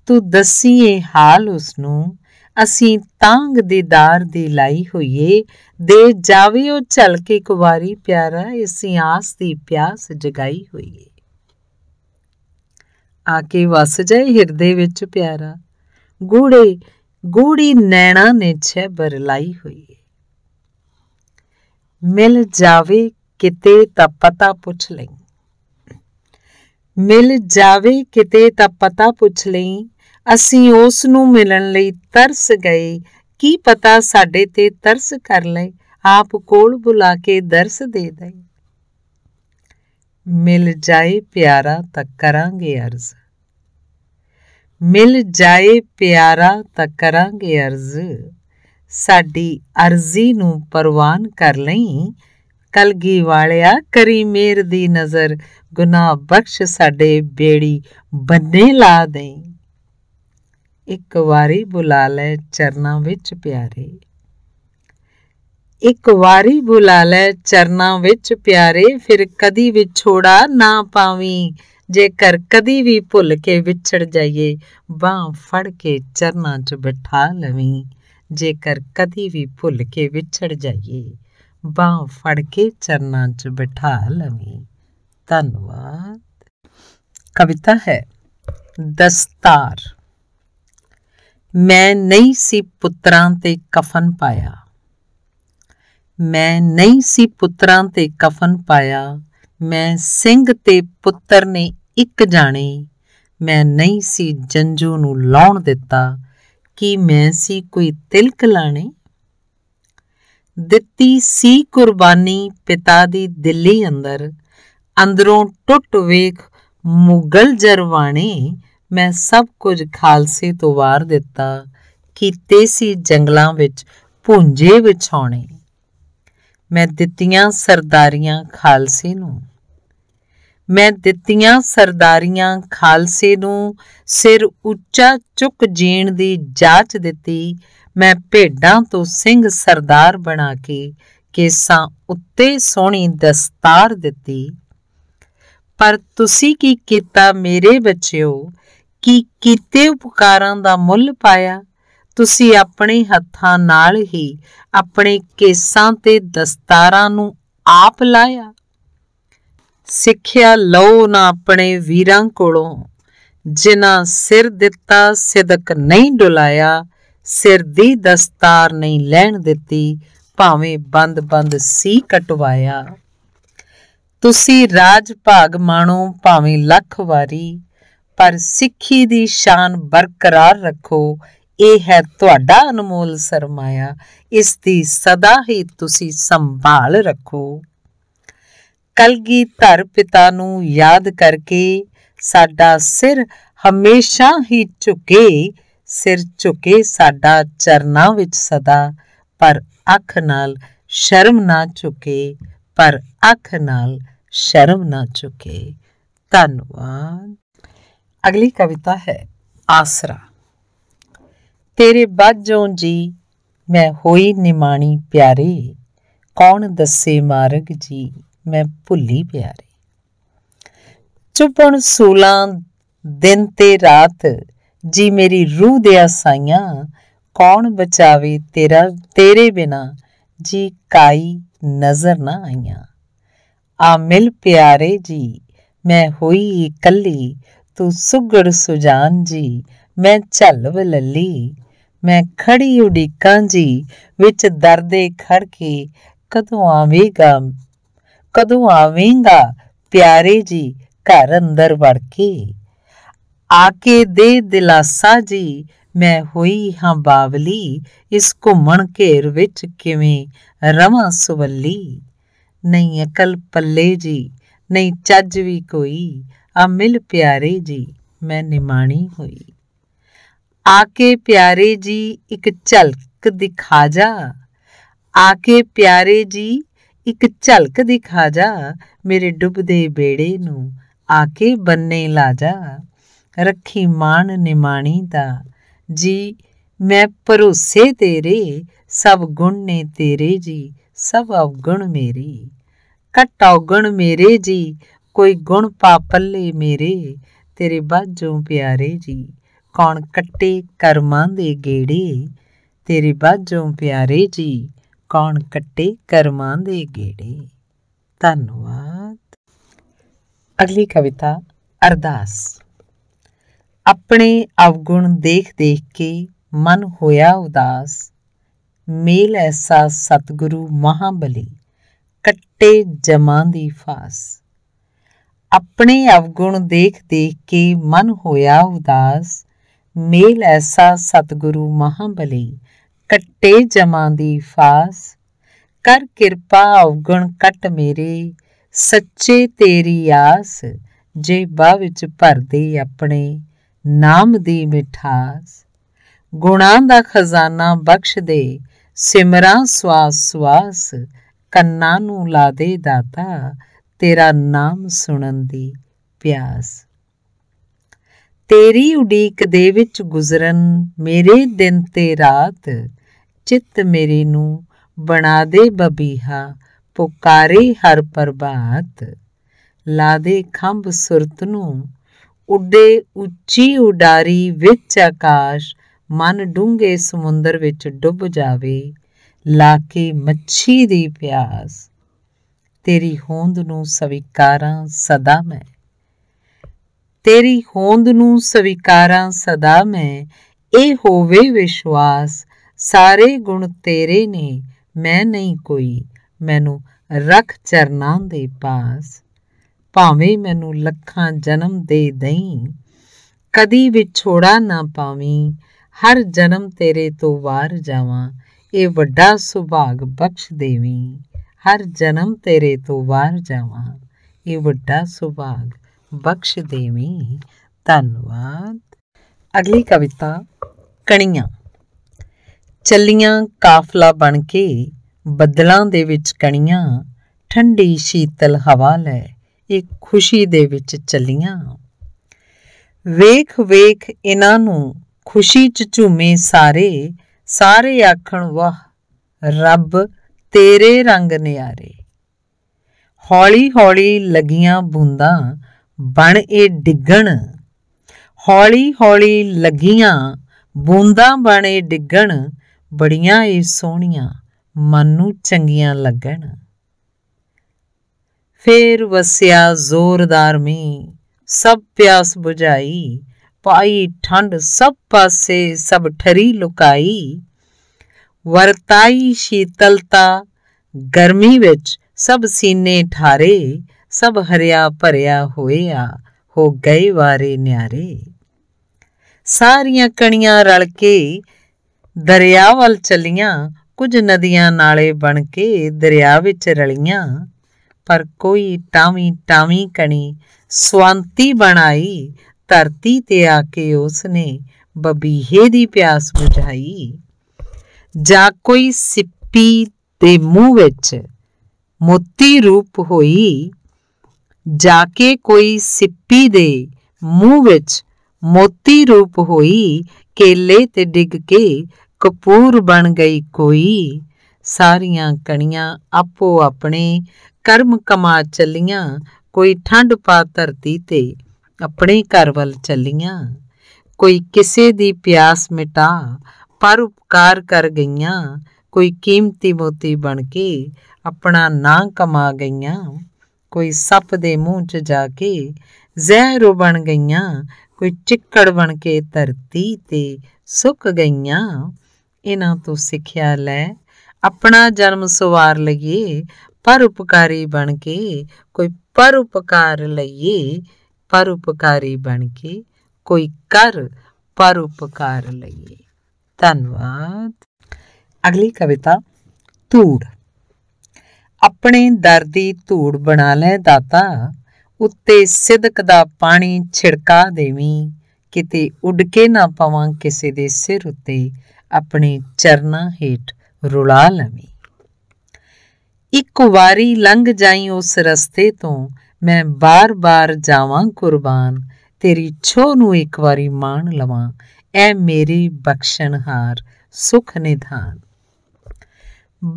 S1: ਤੂੰ ਦੱਸੀ ਇਹ ਹਾਲ ਉਸ ਨੂੰ ਅਸੀਂ ਤਾਂਗ ਦੇ ਦਾਰ ਦੇ ਲਾਈ ਹੋਈਏ ਦੇ ਜਾਵੇ ਉਹ ਚਲ ਕੇ ਕੁਵਾਰੀ ਪਿਆਰਾ ਇਸੀ ਆਸ ਦੀ ਪਿਆਸ ਜਗਾਈ ਹੋਈਏ ਆ ਕੇ ਵਸ ਜਾਏ ਹਿਰਦੇ ਵਿੱਚ ਪਿਆਰਾ ਗੂੜੇ ਗੂੜੀ ਨੈਣਾ ਨੇ ਛੇ ਬਰਲਾਈ ਹੋਈਏ ਮਿਲ ਜਾਵੇ ਕਿਤੇ ਤਾਂ ਪਤਾ ਪੁੱਛ ਲਈ ਮਿਲ ਜਾਵੇ ਕਿਤੇ ਤਾਂ ਪਤਾ ਪੁੱਛ ਲਈ ਅਸੀਂ ਉਸ ਨੂੰ ਮਿਲਣ ਲਈ ਤਰਸ ਗਏ ਕੀ ਪਤਾ ਸਾਡੇ ਤੇ ਤਰਸ ਕਰ ਲਏ ਆਪ ਕੋਲ ਬੁਲਾ ਕੇ ਦਰਸ ਦੇ ਦੇ ਮਿਲ ਜਾਏ ਪਿਆਰਾ ਤਾਂ ਕਰਾਂਗੇ ਅਰਜ਼ ਮਿਲ ਜਾਏ ਪਿਆਰਾ ਤਾਂ ਕਰਾਂਗੇ ਅਰਜ਼ ਸਾਡੀ ਅਰਜ਼ੀ ਨੂੰ ਪਰਵਾਨ ਕਰ ਲਈ ਕਲਗੀ ਵਾਲਿਆ ਕਰੀ ਮੇਰ ਦੀ ਨਜ਼ਰ ਗੁਨਾਹ ਬਖਸ਼ ਸਾਡੇ ਬੇੜੀ ਬੰਨੇ ਲਾ ਦੇਈ ਇੱਕ ਵਾਰੀ ਬੁਲਾ ਲੈ ਚਰਨਾਂ ਵਿੱਚ ਪਿਆਰੇ ਇੱਕ ਵਾਰੀ ਬੁਲਾ ਲੈ ਚਰਨਾਂ ਵਿੱਚ ਪਿਆਰੇ ਫਿਰ ਕਦੀ ਵਿਛੋੜਾ ਨਾ ਪਾਵੀਂ ਜੇਕਰ ਕਦੀ ਵੀ ਭੁੱਲ ਕੇ ਵਿਛੜ ਜਾਈਏ ਬਾਹ ਫੜ ਕੇ ਚਰਨਾਂ 'ਚ ਬਿਠਾ ਲਵੀਂ ਜੇਕਰ ਕਦੀ ਵੀ ਭੁੱਲ ਕੇ ਵਿਛੜ ਜਾਈਏ ਬਾਹ ਫੜ ਕੇ ਚਰਨਾਂ 'ਚ ਬਿਠਾ ਲਵੀਂ ਧੰਨਵਾਦ ਕਵਿਤਾ ਹੈ ਦਸਤਾਰ ਮੈਂ ਨਹੀਂ ਸੀ ਪੁੱਤਰਾਂ ਤੇ ਕਫਨ ਪਾਇਆ ਮੈਂ ਨਹੀਂ ਸੀ ਪੁੱਤਰਾਂ ਤੇ ਕਫਨ ਪਾਇਆ ਮੈਂ ਸਿੰਘ ਤੇ ਪੁੱਤਰ ਨੇ ਇੱਕ ਜਾਣੇ ਮੈਂ ਨਹੀਂ ਸੀ ਜੰਜੂ ਨੂੰ ਲਾਉਣ ਦਿੱਤਾ ਕਿ ਮੈਂ ਸੀ ਕੋਈ ਤਿਲਕ ਲਾਣੇ ਦਿੱਤੀ ਸੀ ਕੁਰਬਾਨੀ ਪਿਤਾ ਦੀ ਦਿੱਲੀ ਅੰਦਰ ਅੰਦਰੋਂ ਟੁੱਟ ਵੇਖ ਮੁਗਲ ਜਰਵਾਣੇ ਮੈਂ ਸਭ ਕੁਝ ਖਾਲਸੇ ਤੋਂ ਵਾਰ ਦਿੱਤਾ ਕੀਤੇ ਸੀ ਜੰਗਲਾਂ ਵਿੱਚ ਭੁੰਜੇ ਵਿਛਾਉਣੇ ਮੈਂ ਦਿੱਤੀਆਂ ਸਰਦਾਰੀਆਂ ਖਾਲਸੇ ਨੂੰ ਮੈਂ ਦਿੱਤੀਆਂ ਸਰਦਾਰੀਆਂ ਖਾਲਸੇ ਨੂੰ ਸਿਰ ਉੱਚਾ ਚੁੱਕ ਜੀਣ ਦੀ ਜਾਚ ਦਿੱਤੀ ਮੈਂ ਭੇਡਾਂ ਤੋਂ ਸਿੰਘ ਸਰਦਾਰ ਬਣਾ ਕੇ ਕੇਸਾਂ ਉੱਤੇ ਸੋਹਣੀ ਦਸਤਾਰ ਦਿੱਤੀ ਪਰ ਤੁਸੀਂ ਕੀ ਕੀਤਾ ਮੇਰੇ ਬੱਚਿਓ ਕਿ ਕੀਤੇ ਉਪਕਾਰਾਂ ਦਾ ਮੁੱਲ ਪਾਇਆ ਤੁਸੀਂ ਆਪਣੇ ਹੱਥਾਂ ਨਾਲ ਹੀ ਆਪਣੇ ਕੇਸਾਂ ਤੇ ਦਸਤਾਰਾਂ ਨੂੰ ਆਪ ਲਾਇਆ ਸਿੱਖਿਆ ਲਓ ਨਾ ਆਪਣੇ ਵੀਰਾਂ ਕੋਲੋਂ ਜਿਨ੍ਹਾਂ ਸਿਰ ਦਿੱਤਾ ਸਿਦਕ ਨਹੀਂ ਡੁਲਾਇਆ ਸਿਰ ਦੀ ਦਸਤਾਰ ਨਹੀਂ ਲੈਣ ਦਿੱਤੀ ਭਾਵੇਂ ਬੰਦ-ਬੰਦ ਸੀ ਕਟਵਾਇਆ ਤੁਸੀਂ ਰਾਜ ਭਾਗ ਮਾਣੋ ਭਾਵੇਂ ਲੱਖ ਵਾਰੀ ਪਰ ਸਿੱਖੀ ਦੀ ਸ਼ਾਨ ਬਰਕਰਾਰ ਰੱਖੋ ਇਹ ਹੈ ਤੁਹਾਡਾ ਅਨਮੋਲ ਸਰਮਾਇਆ ਇਸ ਦੀ ਸਦਾ ਹੀ ਤੁਸੀਂ ਸੰਭਾਲ ਰੱਖੋ ਕਲਗੀ ਧਰ ਪਿਤਾ ਨੂੰ ਯਾਦ ਕਰਕੇ ਸਾਡਾ ਸਿਰ ਹਮੇਸ਼ਾ ਹੀ ਝੁਕੇ ਸਿਰ ਝੁਕੇ ਸਾਡਾ ਚਰਨਾਂ ਵਿੱਚ ਸਦਾ ਪਰ ਅੱਖ ਨਾਲ ਸ਼ਰਮ ਨਾ ਝੁਕੇ ਪਰ ਅੱਖ ਨਾਲ ਸ਼ਰਮ ਨਾ ਝੁਕੇ ਧੰਨਵਾਦ ਅਗਲੀ ਕਵਿਤਾ ਹੈ ਆਸਰਾ ਤੇਰੇ ਬਾਝੋਂ ਜੀ ਮੈਂ ਹੋਈ ਨਿਮਾਣੀ ਪਿਆਰੇ ਕੌਣ ਦੱਸੇ ਮਾਰਗ ਜੀ ਮੈਂ ਭੁੱਲੀ ਪਿਆਰੇ ਚੁੱਪਣ ਸੂਲਾਂ ਦਿਨ ਤੇ ਰਾਤ ਜੀ ਮੇਰੀ ਰੂਹ ਦੇ ਆਸਾਈਆਂ ਕੌਣ ਬਚਾਵੇ ਤੇਰਾ ਤੇਰੇ ਬਿਨਾ ਜੀ ਕਾਈ ਨਜ਼ਰ ਨਾ ਆਈਆਂ ਆ ਮਿਲ ਪਿਆਰੇ ਜੀ ਮੈਂ ਹੋਈ ਇਕੱਲੀ ਤੂੰ ਸੁਗੜ ਸੁਜਾਨ ਜੀ ਮੈਂ ਚੱਲ ਵਲੱਲੀ ਮੈਂ ਖੜੀ ਉਡੀਕਾਂ ਜੀ ਵਿੱਚ ਦਰਦੇ ਖੜ ਕੇ ਕਦੋਂ ਆਵੇਂਗਾ ਕਦੋਂ ਆਵੇਂਗਾ ਪਿਆਰੇ ਜੀ ਘਰ ਅੰਦਰ ਵੜ ਕੇ ਆਕੇ ਦੇ ਦਿਲਾਸਾ ਜੀ ਮੈਂ ਹੋਈ ਹਾਂ ਬਾਵਲੀ ਇਸ ਘੁੰਮਣ ਘੇਰ ਵਿੱਚ ਕਿਵੇਂ ਰਵਾਂ ਸੁਵੱਲੀ ਨਹੀਂ ਅਕਲ ਪੱਲੇ ਜੀ ਨਹੀਂ ਚੱਜ ਵੀ ਕੋਈ ਆ ਮਿਲ ਪਿਆਰੇ ਜੀ ਮੈਂ ਨਿਮਾਣੀ ਹੋਈ ਆਕੇ ਪਿਆਰੇ ਜੀ ਇੱਕ ਝਲਕ ਦਿਖਾ ਜਾ ਆਕੇ ਪਿਆਰੇ ਜੀ ਇੱਕ ਝਲਕ ਦਿਖਾ ਜਾ ਮੇਰੇ ਡੁੱਬਦੇ ਬੇੜੇ ਨੂੰ ਆਕੇ ਬੰਨੇ ਲਾ ਜਾ ਰੱਖੀ ਮਾਨ ਨਿਮਾਣੀ ਦਾ ਜੀ ਮੈਂ ਭਰੋਸੇ ਤੇਰੇ ਸਭ ਗੁਣ ਨੇ ਤੇਰੇ ਜੀ ਸਭ ਔਗਣ ਮੇਰੇ ਘਟ ਔਗਣ ਮੇਰੇ ਜੀ ਕੋਈ ਗੁਣ ਪੱਲੇ ਮੇਰੇ ਤੇਰੇ ਬਾਝੋਂ ਪਿਆਰੇ ਜੀ ਕੌਣ ਕੱਟੇ ਕਰਮਾਂ ਦੇ ਗੇੜੇ ਤੇਰੇ ਬਾਝੋਂ ਪਿਆਰੇ ਜੀ ਕੌਣ ਕੱਟੇ ਕਰਮਾਂ ਦੇ ਗੇੜੇ ਧੰਨਵਾਦ ਅਗਲੀ ਕਵਿਤਾ ਅਰਦਾਸ ਆਪਣੇ ਅਵਗੁਣ ਦੇਖ ਦੇਖ ਕੇ ਮਨ ਹੋਇਆ ਉਦਾਸ ਮੇਲ ਐਸਾ ਸਤਿਗੁਰੂ ਮਹਾਬਲੀ ਕੱਟੇ ਜਮਾਂ ਦੀ ਫਾਸ ਆਪਣੇ ਅਵਗੁਣ ਦੇਖ ਦੇਖ ਕੇ ਮਨ ਹੋਇਆ ਉਦਾਸ ਮੇਲ ਐਸਾ ਸਤਿਗੁਰੂ ਮਹਾਬਲੀ ਕੱਟੇ ਜਮਾਂ ਦੀ ਫਾਸ ਕਰ ਕਿਰਪਾ ਅਵਗੁਣ ਕੱਟ ਮੇਰੇ ਸੱਚੇ ਤੇਰੀ ਆਸ ਜੇ ਬਾ ਵਿੱਚ ਭਰਦੇ ਆਪਣੇ ਨਾਮ ਦੀ ਮਿਠਾਸ ਗੁਣਾ ਦਾ ਖਜ਼ਾਨਾ ਬਖਸ਼ ਦੇ ਸਿਮਰਾਂ ਸਵਾਸ ਸਵਾਸ ਕੰਨਾਂ ਨੂੰ ਲਾ ਦੇ ਦਾਤਾ ਤੇਰਾ ਨਾਮ ਸੁਣਨ ਦੀ ਪਿਆਸ ਤੇਰੀ ਉਡੀਕ ਦੇ ਵਿੱਚ ਗੁਜ਼ਰਨ ਮੇਰੇ ਦਿਨ ਤੇ ਰਾਤ ਚਿੱਤ ਮੇਰੇ ਨੂੰ ਬਣਾ ਦੇ ਬਬੀਹਾ ਪੁਕਾਰੇ ਹਰ ਪ੍ਰਭਾਤ ਲਾ ਦੇ ਖੰਭ ਸੁਰਤ ਨੂੰ ਉੱਡੇ ਉੱਚੀ ਉਡਾਰੀ ਵਿੱਚ ਆਕਾਸ਼ ਮਨ ਡੂੰਗੇ ਸਮੁੰਦਰ ਵਿੱਚ ਡੁੱਬ ਜਾਵੇ ਲਾ ਕੇ ਮੱਛੀ ਦੀ ਪਿਆਸ ਤੇਰੀ ਹੋਂਦ ਨੂੰ ਸਵੀਕਾਰਾਂ ਸਦਾ ਮੈਂ ਤੇਰੀ ਹੋਂਦ ਨੂੰ ਸਵੀਕਾਰਾਂ ਸਦਾ ਮੈਂ ਇਹ ਹੋਵੇ ਵਿਸ਼ਵਾਸ ਸਾਰੇ ਗੁਣ ਤੇਰੇ ਨੇ ਮੈਂ ਨਹੀਂ ਕੋਈ ਮੈਨੂੰ ਰੱਖ ਚਰਨਾਂ ਦੇ ਪਾਸ ਭਾਵੇਂ ਮੈਨੂੰ ਲੱਖਾਂ ਜਨਮ ਦੇ ਦਈ ਕਦੀ ਵਿਛੋੜਾ ਨਾ ਪਾਵੀਂ ਹਰ ਜਨਮ ਤੇਰੇ ਤੋਂ ਵਾਰ ਜਾਵਾਂ ਇਹ ਵੱਡਾ ਸੁਭਾਗ ਬਖਸ਼ ਦੇਵੀਂ ਹਰ ਜਨਮ ਤੇਰੇ ਤੋਂ ਵਾਰ ਜਾਵਾਂ ਇਹ ਵੱਡਾ ਸੁਭਾਗ ਬਖਸ਼ ਦੇਵੀ ਧੰਨਵਾਦ ਅਗਲੀ ਕਵਿਤਾ ਕਣੀਆਂ ਚੱਲੀਆਂ ਕਾਫਲਾ ਬਣ ਕੇ ਬੱਦਲਾਂ ਦੇ ਵਿੱਚ ਕਣੀਆਂ ਠੰਡੀ ਸ਼ੀਤਲ ਹਵਾ ਲੈ ਇਹ ਖੁਸ਼ੀ ਦੇ ਵਿੱਚ ਚੱਲੀਆਂ ਵੇਖ ਵੇਖ ਇਹਨਾਂ ਨੂੰ ਖੁਸ਼ੀ ਚ ਝੂਮੇ ਸਾਰੇ ਸਾਰੇ ਆਖਣ ਵਾਹ ਰੱਬ ਤੇਰੇ ਰੰਗ ਨਿਆਰੇ ਹੌਲੀ-ਹੌਲੀ ਲੱਗੀਆਂ ਬੂੰਦਾਂ ਬਣ ਇਹ ਡਿੱਗਣ ਹੌਲੀ-ਹੌਲੀ ਲੱਗੀਆਂ ਬੂੰਦਾਂ ਬਣੇ ਡਿੱਗਣ ਬੜੀਆਂ ਏ ਸੋਹਣੀਆਂ ਮਨ ਨੂੰ ਚੰਗੀਆਂ ਲੱਗਣ ਫੇਰ ਵਸਿਆ ਜ਼ੋਰਦਾਰ ਮੀ ਸਭ ਪਿਆਸ ਬੁਝਾਈ ਪਾਈ ਠੰਡ ਸਭ ਪਾਸੇ ਸਭ ਠਰੀ ਲੁਕਾਈ ਵਰਤਾਈ ਸ਼ੀਤਲਤਾ ਗਰਮੀ ਵਿੱਚ ਸਭ ਸੀਨੇ ਠਾਰੇ ਸਭ ਹਰਿਆ ਭਰਿਆ ਹੋਇਆ ਹੋ ਗਏ ਵਾਰੇ ਨਿਆਰੇ ਸਾਰੀਆਂ ਕਣੀਆਂ ਰਲ ਕੇ ਦਰਿਆ ਵੱਲ ਚਲੀਆਂ ਕੁਝ ਨਦੀਆਂ ਨਾਲੇ ਬਣ ਕੇ ਦਰਿਆ ਵਿੱਚ ਰਲੀਆਂ ਪਰ ਕੋਈ ਟਾਵੀ ਟਾਵੀ ਕਣੀ ਸਵੰਤੀ ਬਣਾਈ ਧਰਤੀ ਤੇ ਆ ਕੇ ਉਸਨੇ ਬਬੀਹੇ ਦੀ ਪਿਆਸ ਬੁਝਾਈ ਜਾ ਕੋਈ ਸਿੱਪੀ ਦੇ ਮੂੰਹ ਵਿੱਚ ਮੋਤੀ ਰੂਪ ਹੋਈ ਜਾ ਕੇ ਕੋਈ ਸਿੱਪੀ ਦੇ ਮੂੰਹ ਵਿੱਚ ਮੋਤੀ ਰੂਪ ਹੋਈ ਕੇਲੇ ਤੇ ਡਿੱਗ ਕੇ ਕਪੂਰ ਬਣ ਗਈ ਕੋਈ ਸਾਰੀਆਂ ਕਣੀਆਂ ਆਪੋ ਆਪਣੇ ਕਰਮ ਕਮਾ ਚੱਲੀਆਂ ਕੋਈ ਠੰਡ ਪਾ ਧਰਤੀ ਤੇ ਆਪਣੇ ਘਰ ਵੱਲ ਚੱਲੀਆਂ ਕੋਈ ਕਿਸੇ ਦੀ ਪਿਆਸ ਮਿਟਾ ਪਰ ਉਪਕਾਰ ਕਰ ਗਈਆਂ ਕੋਈ ਕੀਮਤੀ ਮੋਤੀ ਬਣ ਕੇ ਆਪਣਾ ਨਾਂ ਕਮਾ ਗਈਆਂ ਕੋਈ ਸੱਪ ਦੇ ਮੂੰਹ 'ਚ ਜਾ ਕੇ ਜ਼ਹਿਰ ਬਣ ਗਈਆਂ ਕੋਈ ਚਿੱਕੜ ਬਣ ਕੇ ਧਰਤੀ ਤੇ ਸੁੱਕ ਗਈਆਂ ਇਹਨਾਂ ਤੋਂ ਸਿੱਖਿਆ ਲੈ ਆਪਣਾ ਜਨਮ ਸਵਾਰ ਲਈਏ ਪਰ ਉਪਕਾਰੀ ਬਣ ਕੇ ਕੋਈ ਪਰ ਉਪਕਾਰ ਲਈਏ ਪਰ ਉਪਕਾਰੀ ਬਣ ਕੇ ਕੋਈ ਕਰ ਪਰ ਉਪਕਾਰ ਲਈਏ ਧੰਨਵਾਦ ਅਗਲੀ ਕਵਿਤਾ ਧੂੜ ਆਪਣੇ ਦਰ ਦੀ ਧੂੜ ਬਣਾ ਲੈ ਦਾਤਾ ਉੱਤੇ ਸਿਦਕ ਦਾ ਪਾਣੀ ਛਿੜਕਾ ਦੇਵੀ ਕਿਤੇ ਉੱਡ ਕੇ ਨਾ ਪਵਾਂ ਕਿਸੇ ਦੇ ਸਿਰ ਉੱਤੇ ਆਪਣੇ ਚਰਨਾ ਹੇਠ ਰੁਲਾ ਲਵੀ ਇੱਕ ਵਾਰੀ ਲੰਘ ਜਾਈ ਉਸ ਰਸਤੇ ਤੋਂ ਮੈਂ ਬਾਰ-ਬਾਰ ਜਾਵਾਂ ਕੁਰਬਾਨ ਤੇਰੀ ਛੋ ਨੂੰ ਇੱਕ ਵਾਰੀ ਮਾਣ ਲਵਾਂ ਐ ਮੇਰੀ ਬਖਸ਼ਣਹਾਰ ਸੁਖ ਨਿਧਾਨ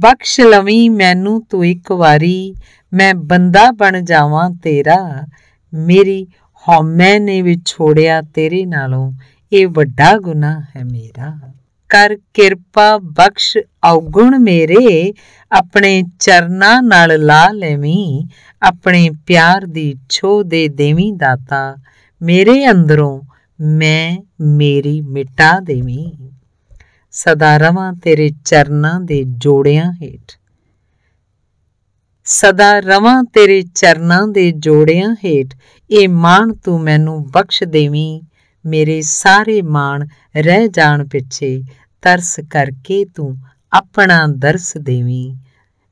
S1: ਬਖਸ਼ ਲਵੀ ਮੈਨੂੰ ਤੂੰ ਇੱਕ ਵਾਰੀ ਮੈਂ ਬੰਦਾ ਬਣ ਜਾਵਾਂ ਤੇਰਾ ਮੇਰੀ ਹਉਮੈ ਨੇ ਵਿਛੋੜਿਆ ਤੇਰੇ ਨਾਲੋਂ ਇਹ ਵੱਡਾ ਗੁਨਾਹ ਹੈ ਮੇਰਾ ਕਰ ਕਿਰਪਾ ਬਖਸ਼ ਔਗੁਣ ਮੇਰੇ ਆਪਣੇ ਚਰਨਾਂ ਨਾਲ ਲਾ ਲੈਵੀਂ ਆਪਣੇ ਪਿਆਰ ਦੀ ਛੋਹ ਦੇ ਦੇਵੀਂ ਦਾਤਾ ਮੇਰੇ ਅੰਦਰੋਂ ਮੈਂ ਮੇਰੀ ਮਿਟਾ ਦੇਵੀਂ ਸਦਾ ਰਵਾਂ ਤੇਰੇ ਚਰਨਾਂ ਦੇ ਜੋੜਿਆਂ ਹੇਠ ਸਦਾ ਰਵਾਂ ਤੇਰੇ ਚਰਨਾਂ ਦੇ ਜੋੜਿਆਂ ਹੇਠ ਇਹ ਮਾਣ ਤੂੰ ਮੈਨੂੰ ਬਖਸ਼ ਦੇਵੀਂ ਮੇਰੇ ਸਾਰੇ ਮਾਣ ਰਹਿ ਜਾਣ ਪਿੱਛੇ ਤਰਸ ਕਰਕੇ ਤੂੰ ਆਪਣਾ ਦਰਸ ਦੇਵੀਂ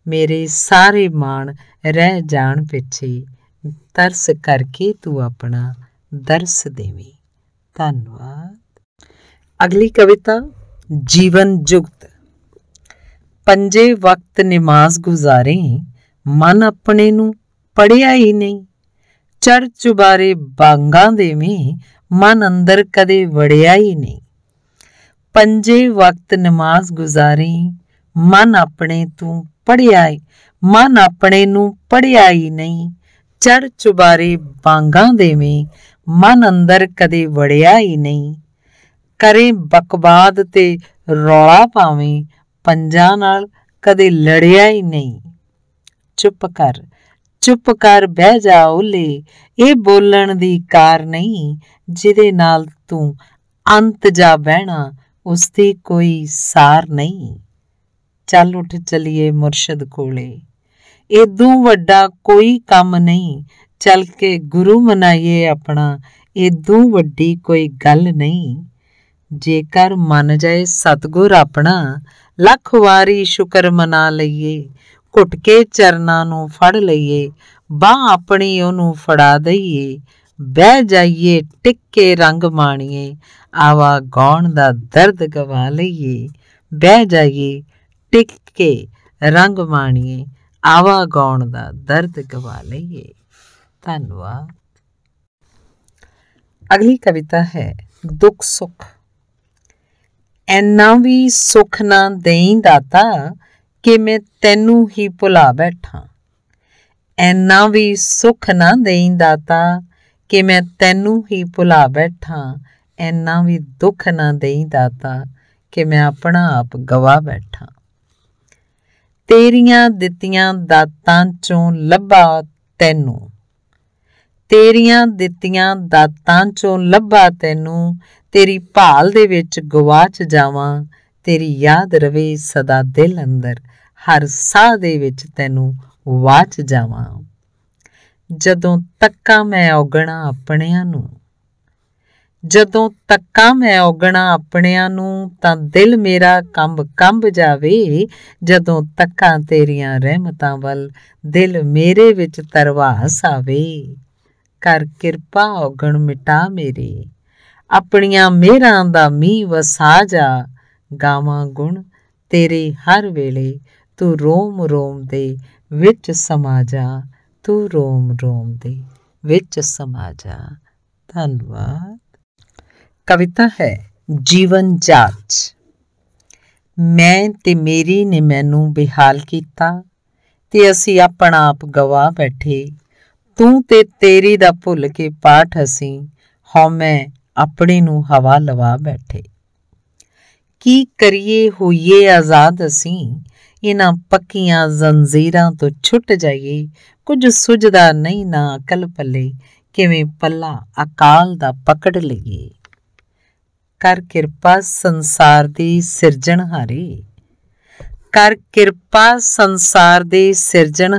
S1: ਮੇਰੇ ਸਾਰੇ ਮਾਣ ਰਹਿ ਜਾਣ ਪਿੱਛੇ ਤਰਸ ਕਰਕੇ ਤੂੰ ਆਪਣਾ ਦਰਸ ਦੇਵੀਂ ਧੰਨਵਾਦ ਅਗਲੀ ਕਵਿਤਾ ਜੀਵਨ ਜੁਗਤ ਪੰਜੇ ਵਕਤ ਨਮਾਜ਼ ਗੁਜ਼ਾਰੇ ਮਨ ਆਪਣੇ ਨੂੰ ਪੜਿਆ ਹੀ ਨਹੀਂ ਚੜ ਚੁਬਾਰੇ ਬਾਂਗਾ ਦੇ ਮੇ ਮਨ ਅੰਦਰ ਕਦੇ ਵੜਿਆ ਹੀ ਨਹੀਂ ਪੰਜੇ ਵਕਤ ਨਮਾਜ਼ ਗੁਜ਼ਾਰੇ ਮਨ ਆਪਣੇ ਤੂੰ ਪੜਿਆ ਏ ਮਨ ਆਪਣੇ ਨੂੰ ਪੜਿਆ ਹੀ ਨਹੀਂ ਚੜ ਚੁਬਾਰੇ ਬਾਂਗਾ ਦੇਵੇਂ ਮਨ ਅੰਦਰ ਕਦੇ ਵੜਿਆ ਹੀ ਨਹੀਂ ਕਰੇ ਬਕਵਾਦ ਤੇ ਰੌਲਾ ਪਾਵੇਂ ਪੰਜਾਂ ਨਾਲ ਕਦੇ ਲੜਿਆ ਹੀ ਨਹੀਂ ਚੁੱਪ ਕਰ ਚੁੱਪ ਕਰ ਬਹਿ ਜਾ ਓਲੇ ਇਹ ਬੋਲਣ ਦੀ ਕਾਰ ਨਹੀਂ ਜਿਹਦੇ ਨਾਲ ਤੂੰ ਅੰਤ ਜਾ ਬਹਿਣਾ ਉਸ ਦੀ ਕੋਈ ਸਾਰ ਨਹੀਂ ਚੱਲ ਉੱਠ ਚਲੀਏ ਮੁਰਸ਼ਦ ਕੋਲੇ ਇਦੋਂ ਵੱਡਾ ਕੋਈ ਕੰਮ ਨਹੀਂ ਚੱਲ ਕੇ ਗੁਰੂ ਮਨਾਈਏ ਆਪਣਾ ਇਹ ਦੂ ਵੱਡੀ ਕੋਈ ਗੱਲ ਨਹੀਂ ਜੇਕਰ ਮੰਨ ਜਾਏ ਸਤਗੁਰ ਆਪਣਾ ਲੱਖ ਵਾਰੀ ਸ਼ੁਕਰ ਮਨਾ ਲਈਏ ਘੁੱਟ ਕੇ ਚਰਨਾਂ ਨੂੰ ਫੜ ਲਈਏ ਬਾਹ ਆਪਣੀ ਉਹਨੂੰ ਫੜਾ ਦਈਏ ਬਹਿ ਜਾਈਏ ਟਿੱਕੇ ਰੰਗ ਮਾਣੀਏ ਆਵਾ ਗੌਣ ਦਾ ਦਰਦ ਗਵਾ ਲਈਏ ਬਹਿ ਜਾਈਏ ਟਿੱਕੇ ਰੰਗ ਮਾਣੀਏ ਆਵਾ ਗੌਣ ਦਾ ਦਰਦ ਗਵਾ ਲਈਏ ਧੰਨਵਾਦ ਅਗਲੀ ਕਵਿਤਾ ਹੈ ਦੁੱਖ ਸੁੱਖ ਐਨਾ ਵੀ ਸੁਖ ਨਾ ਦੇਈ ਦਾਤਾ ਕਿ ਮੈਂ ਤੈਨੂੰ ਹੀ ਭੁਲਾ ਬੈਠਾ ਐਨਾ ਵੀ ਸੁਖ ਨਾ ਦੇਈ ਦਾਤਾ ਕਿ ਮੈਂ ਤੈਨੂੰ ਹੀ ਭੁਲਾ ਬੈਠਾ ਐਨਾ ਵੀ ਦੁੱਖ ਨਾ ਦੇਈ ਦਾਤਾ ਕਿ ਮੈਂ ਆਪਣਾ ਆਪ ਗਵਾ ਬੈਠਾ ਤੇਰੀਆਂ ਦਿੱਤੀਆਂ ਦਾਤਾਂ ਚੋਂ ਲੱਭਾ ਤੈਨੂੰ ਤੇਰੀਆਂ ਦਿੱਤੀਆਂ ਦਾਤਾਂ ਚੋਂ ਲੱਭਾ ਤੈਨੂੰ ਤੇਰੀ ਭਾਲ ਦੇ ਵਿੱਚ ਗਵਾਚ ਜਾਵਾਂ ਤੇਰੀ ਯਾਦ ਰਵੇ ਸਦਾ ਦਿਲ ਅੰਦਰ ਹਰ ਸਾਹ ਦੇ ਵਿੱਚ ਤੈਨੂੰ ਵਾਚ ਜਾਵਾਂ ਜਦੋਂ ਤੱਕਾਂ ਮੈਂ ਔਗਣਾ ਆਪਣਿਆਂ ਨੂੰ ਜਦੋਂ ਤੱਕਾਂ ਮੈਂ ਔਗਣਾ ਆਪਣਿਆਂ ਨੂੰ ਤਾਂ ਦਿਲ ਮੇਰਾ ਕੰਬ ਕੰਬ ਜਾਵੇ ਜਦੋਂ ਤੱਕਾਂ ਤੇਰੀਆਂ ਰਹਿਮਤਾਂ ਵੱਲ ਦਿਲ ਮੇਰੇ ਵਿੱਚ ਤਰਵਾਸ ਆਵੇ ਕਰ ਕਿਰਪਾ ਔਗਣ ਮਿਟਾ ਮੇਰੀ ਆਪਣੀਆਂ ਮਿਹਰਾਂ ਦਾ ਮੀਂਹ ਵਸਾ ਜਾ ਗਾਵਾਂ ਗੁਣ ਤੇਰੇ ਹਰ ਵੇਲੇ ਤੂੰ ਰੋਮ ਰੋਮ ਦੇ ਵਿੱਚ ਸਮਾ ਜਾ ਤੂੰ ਰੋਮ ਰੋਮ ਦੇ ਵਿੱਚ ਸਮਾ ਜਾ ਧੰਨਵਾਦ ਕਵਿਤਾ ਹੈ ਜੀਵਨ ਜਾਚ ਮੈਂ ਤੇ ਮੇਰੀ ਨੇ ਮੈਨੂੰ ਬਿਹਾਲ ਕੀਤਾ ਤੇ ਅਸੀਂ ਆਪਣਾ ਆਪ ਗਵਾ ਬੈਠੇ ਤੂੰ ਤੇ ਤੇਰੀ ਦਾ ਭੁੱਲ ਕੇ ਪਾਠ ਅਸੀਂ ਹਉਮੈ ਆਪਣੇ ਨੂੰ ਹਵਾ ਲਵਾ ਬੈਠੇ ਕੀ ਕਰੀਏ ਹੋਈਏ ਆਜ਼ਾਦ ਅਸੀਂ ਇਹਨਾਂ ਪੱਕੀਆਂ ਜ਼ੰਜੀਰਾਂ ਤੋਂ ਛੁੱਟ ਜਾਈਏ ਕੁਝ ਸੁਝਦਾ ਨਹੀਂ ਨਾ ਅਕਲ ਪੱਲੇ ਕਿਵੇਂ ਪੱਲਾ ਅਕਾਲ ਦਾ ਪਕੜ ਲਈਏ ਕਰ ਕਿਰਪਾ ਸੰਸਾਰ ਦੀ ਹਾਰੇ ਕਰ ਕਿਰਪਾ ਸੰਸਾਰ ਦੇ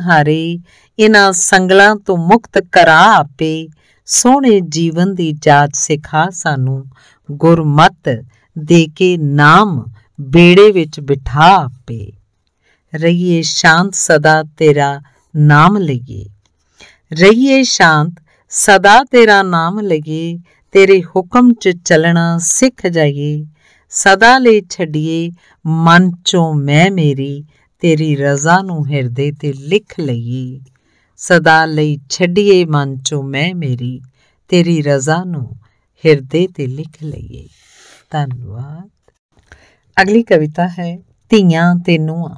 S1: ਹਾਰੇ ਇਹਨਾਂ ਸੰਗਲਾਂ ਤੋਂ ਮੁਕਤ ਕਰਾ ਆਪੇ ਸੋਹਣੇ ਜੀਵਨ ਦੀ ਜਾਚ ਸਿਖਾ ਸਾਨੂੰ ਗੁਰਮਤ ਦੇ ਕੇ ਨਾਮ ਬੇੜੇ ਵਿੱਚ ਬਿਠਾ ਆਪੇ ਰਹੀਏ ਸ਼ਾਂਤ ਸਦਾ ਤੇਰਾ ਨਾਮ ਲਈਏ ਰਹੀਏ ਸ਼ਾਂਤ ਸਦਾ ਤੇਰਾ ਨਾਮ ਲਈਏ ਤੇਰੇ ਹੁਕਮ 'ਚ ਚੱਲਣਾ ਸਿੱਖ ਜਾਈਏ ਸਦਾ ਲਈ ਛੱਡੀਏ ਮਨ 'ਚੋਂ ਮੈਂ ਮੇਰੀ ਤੇਰੀ ਰਜ਼ਾ ਨੂੰ ਹਿਰਦੇ ਤੇ ਲਿਖ ਲਈਏ ਸਦਾ ਲਈ ਛੱਡੀਏ ਮਨ ਚੋਂ ਮੈਂ ਮੇਰੀ ਤੇਰੀ ਰਜ਼ਾ ਨੂੰ ਹਿਰਦੇ ਤੇ ਲਿਖ ਲਈਏ ਧੰਨਵਾਦ ਅਗਲੀ ਕਵਿਤਾ ਹੈ ਧੀਆਂ ਤੇ ਨੂਹਾਂ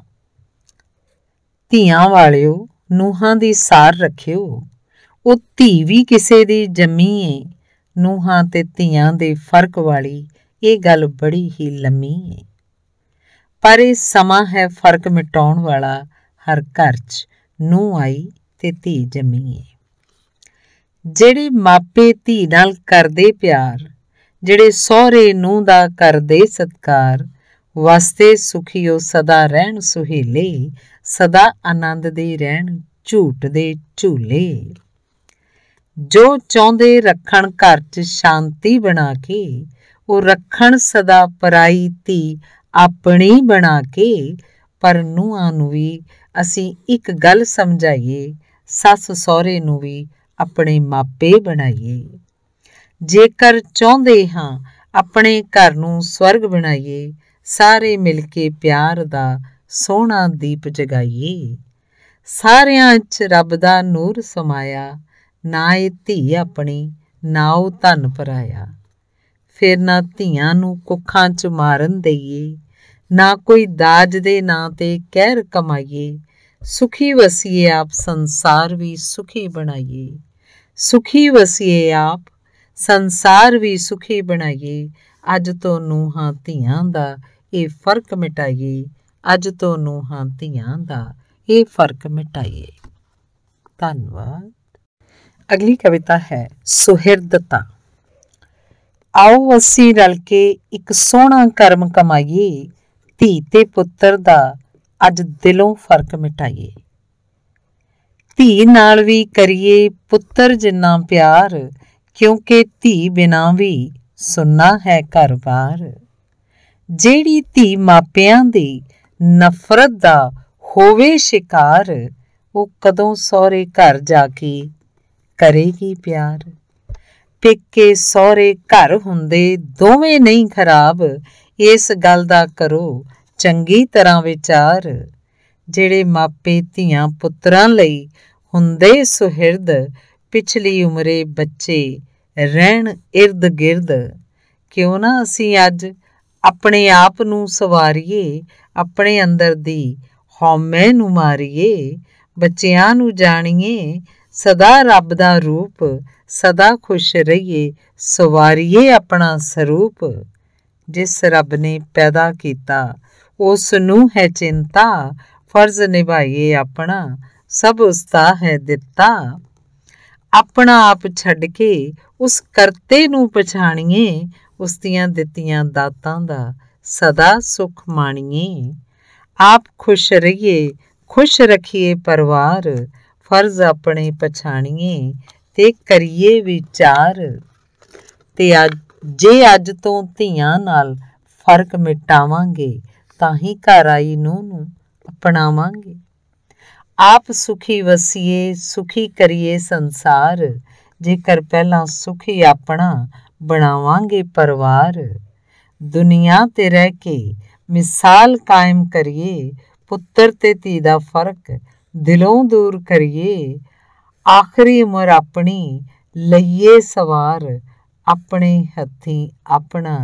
S1: ਧੀਆਂ ਵਾਲਿਓ ਨੂਹਾਂ ਦੀ ਸਾਰ ਰੱਖਿਓ ਉਹ ਧੀ ਵੀ ਕਿਸੇ ਦੀ ਜੰਮੀ ਏ ਨੂਹਾਂ ਤੇ ਧੀਆਂ ਦੇ ਫਰਕ ਵਾਲੀ ਇਹ ਗੱਲ ਬੜੀ ਹੀ ਲੰਮੀ ਏ ਪਰ ਇਹ ਸਮਾਂ ਹੈ ਫਰਕ ਮਿਟਾਉਣ ਵਾਲਾ ਹਰ ਘਰ 'ਚ ਨੂੰ ਆਈ ਤੇ ਧੀ ਜੰਮੀ ਏ ਜਿਹੜੇ ਮਾਪੇ ਧੀ ਨਾਲ ਕਰਦੇ ਪਿਆਰ ਜਿਹੜੇ ਸਹੁਰੇ ਨੂੰ ਦਾ ਕਰਦੇ ਸਤਕਾਰ ਵਾਸਤੇ ਸੁਖੀ ਉਹ ਸਦਾ ਰਹਿਣ ਸੁਹੇਲੇ ਸਦਾ ਆਨੰਦ ਦੇ ਰਹਿਣ ਝੂਟ ਦੇ ਝੂਲੇ ਜੋ ਚਾਹੁੰਦੇ ਰੱਖਣ ਘਰ 'ਚ ਸ਼ਾਂਤੀ ਬਣਾ ਕੇ ਉਹ ਰੱਖਣ ਸਦਾ ਪਰਾਈ ਧੀ ਆਪਣੀ ਬਣਾ ਕੇ ਪਰ ਨੂੰ ਨੂੰ ਵੀ ਅਸੀਂ ਇੱਕ ਗੱਲ ਸਮਝਾਈਏ ਸੱਸ ਸਹੁਰੇ ਨੂੰ ਵੀ ਆਪਣੇ ਮਾਪੇ ਬਣਾਈਏ ਜੇਕਰ ਚਾਹੁੰਦੇ ਹਾਂ ਆਪਣੇ ਘਰ ਨੂੰ ਸਵਰਗ ਬਣਾਈਏ ਸਾਰੇ ਮਿਲ ਕੇ ਪਿਆਰ ਦਾ ਸੋਹਣਾ ਦੀਪ ਜਗਾਈਏ ਸਾਰਿਆਂ 'ਚ ਰੱਬ ਦਾ ਨੂਰ ਸਮਾਇਆ ਨਾ ਇਹ ਧੀ ਆਪਣੀ ਨਾ ਉਹ ਧਨ ਪਰਾਇਆ ਫਿਰ ਨਾ ਧੀਆਂ ਨੂੰ ਕੁੱਖਾਂ 'ਚ ਮਾਰਨ ਦਈਏ ਨਾ ਕੋਈ ਦਾਜ ਦੇ ਨਾਂ ਤੇ ਕਹਿਰ ਕਮਾਈਏ ਸੁਖੀ ਵਸੀਏ ਆਪ ਸੰਸਾਰ ਵੀ ਸੁਖੀ ਬਣਾਈਏ ਸੁਖੀ ਵਸੀਏ ਆਪ ਸੰਸਾਰ ਵੀ ਸੁਖੀ ਬਣਾਈਏ ਅੱਜ ਤੋਂ ਨੂਹਾਂ ਧੀਆਂ ਦਾ ਇਹ ਫਰਕ ਮਿਟਾਈਏ ਅੱਜ ਤੋਂ ਨੂਹਾਂ ਧੀਆਂ ਦਾ ਇਹ ਫਰਕ ਮਿਟਾਈਏ ਧੰਨਵਾਦ ਅਗਲੀ ਕਵਿਤਾ ਹੈ ਸੁਹਿਰਦਤਾ ਆਓ ਅਸੀਂ ਰਲ ਕੇ ਇੱਕ ਸੋਹਣਾ ਕਰਮ ਕਮਾਈਏ ਧੀ ਤੇ ਪੁੱਤਰ ਦਾ ਅੱਜ ਦਿਲੋਂ ਫਰਕ ਮਿਟਾਈਏ ਧੀ ਨਾਲ ਵੀ ਕਰੀਏ ਪੁੱਤਰ ਜਿੰਨਾ ਪਿਆਰ ਕਿਉਂਕਿ ਧੀ ਬਿਨਾ ਵੀ ਸੁੰਨਾ ਹੈ ਘਰ-ਬਾਰ ਜਿਹੜੀ ਧੀ ਮਾਪਿਆਂ ਦੀ ਨਫ਼ਰਤ ਦਾ ਹੋਵੇ ਸ਼ਿਕਾਰ ਉਹ ਕਦੋਂ ਸਹੁਰੇ ਘਰ ਜਾ ਕੇ ਕਰੇਗੀ ਪਿਆਰ ਪੇਕੇ ਸਹੁਰੇ ਘਰ ਹੁੰਦੇ ਦੋਵੇਂ ਨਹੀਂ ਖਰਾਬ ਇਸ ਗੱਲ ਦਾ ਕਰੋ ਚੰਗੀ ਤਰ੍ਹਾਂ ਵਿਚਾਰ ਜਿਹੜੇ ਮਾਪੇ ਧੀਆਂ ਪੁੱਤਰਾਂ ਲਈ ਹੁੰਦੇ ਸੁਹਿਰਦ ਪਿਛਲੀ ਉਮਰੇ ਬੱਚੇ ਰਹਿਣ ird gird ਕਿਉਂ ਨਾ ਅਸੀਂ ਅੱਜ ਆਪਣੇ ਆਪ ਨੂੰ ਸਵਾਰੀਏ ਆਪਣੇ ਅੰਦਰ ਦੀ ਹਉਮੈ ਨੂੰ ਮਾਰੀਏ ਬੱਚਿਆਂ ਨੂੰ ਜਾਣੀਏ ਸਦਾ ਰੱਬ ਦਾ ਰੂਪ ਸਦਾ ਖੁਸ਼ ਰਹੀਏ ਸਵਾਰੀਏ ਆਪਣਾ ਸਰੂਪ ਜਿਸ ਰੱਬ ਨੇ ਪੈਦਾ ਕੀਤਾ ਉਸ ਨੂੰ ਹੈ ਚਿੰਤਾ ਫਰਜ਼ ਨਿਭਾਈਏ ਆਪਣਾ ਸਭ ਉਸਤਾ ਹੈ ਦਿੱਤਾ ਆਪਣਾ ਆਪ ਛੱਡ ਕੇ ਉਸ ਕਰਤੇ ਨੂੰ ਪਛਾਣੀਏ ਉਸ ਦੀਆਂ ਦਿੱਤੀਆਂ ਦਾਤਾਂ ਦਾ ਸਦਾ ਸੁਖ ਮਾਣੀਏ ਆਪ ਖੁਸ਼ ਰਹੀਏ ਖੁਸ਼ ਰੱਖੀਏ ਪਰਿਵਾਰ ਫਰਜ਼ ਆਪਣੇ ਪਛਾਣੀਏ ਤੇ ਕਰੀਏ ਵਿਚਾਰ ਤੇ ਅੱਜ ਜੇ ਅੱਜ ਤੋਂ ਧੀਆਂ ਨਾਲ ਫਰਕ ਮਿਟਾਵਾਂਗੇ ਤਾਂ ਹੀ ਘਰ ਆਈ ਨੂੰ ਨੂੰ ਅਪਣਾਵਾਂਗੇ ਆਪ ਸੁਖੀ ਵਸੀਏ ਸੁਖੀ ਕਰੀਏ ਸੰਸਾਰ ਜੇਕਰ ਪਹਿਲਾਂ ਸੁਖੀ ਆਪਣਾ ਬਣਾਵਾਂਗੇ ਪਰਿਵਾਰ ਦੁਨੀਆ ਤੇ ਰਹਿ ਕੇ ਮਿਸਾਲ ਕਾਇਮ ਕਰੀਏ ਪੁੱਤਰ ਤੇ ਧੀ ਦਾ ਫਰਕ ਦਿਲੋਂ ਦੂਰ ਕਰੀਏ ਆਖਰੀ ਉਮਰ ਆਪਣੀ ਲਈਏ ਸਵਾਰ ਆਪਣੇ ਹੱਥੀ ਆਪਣਾ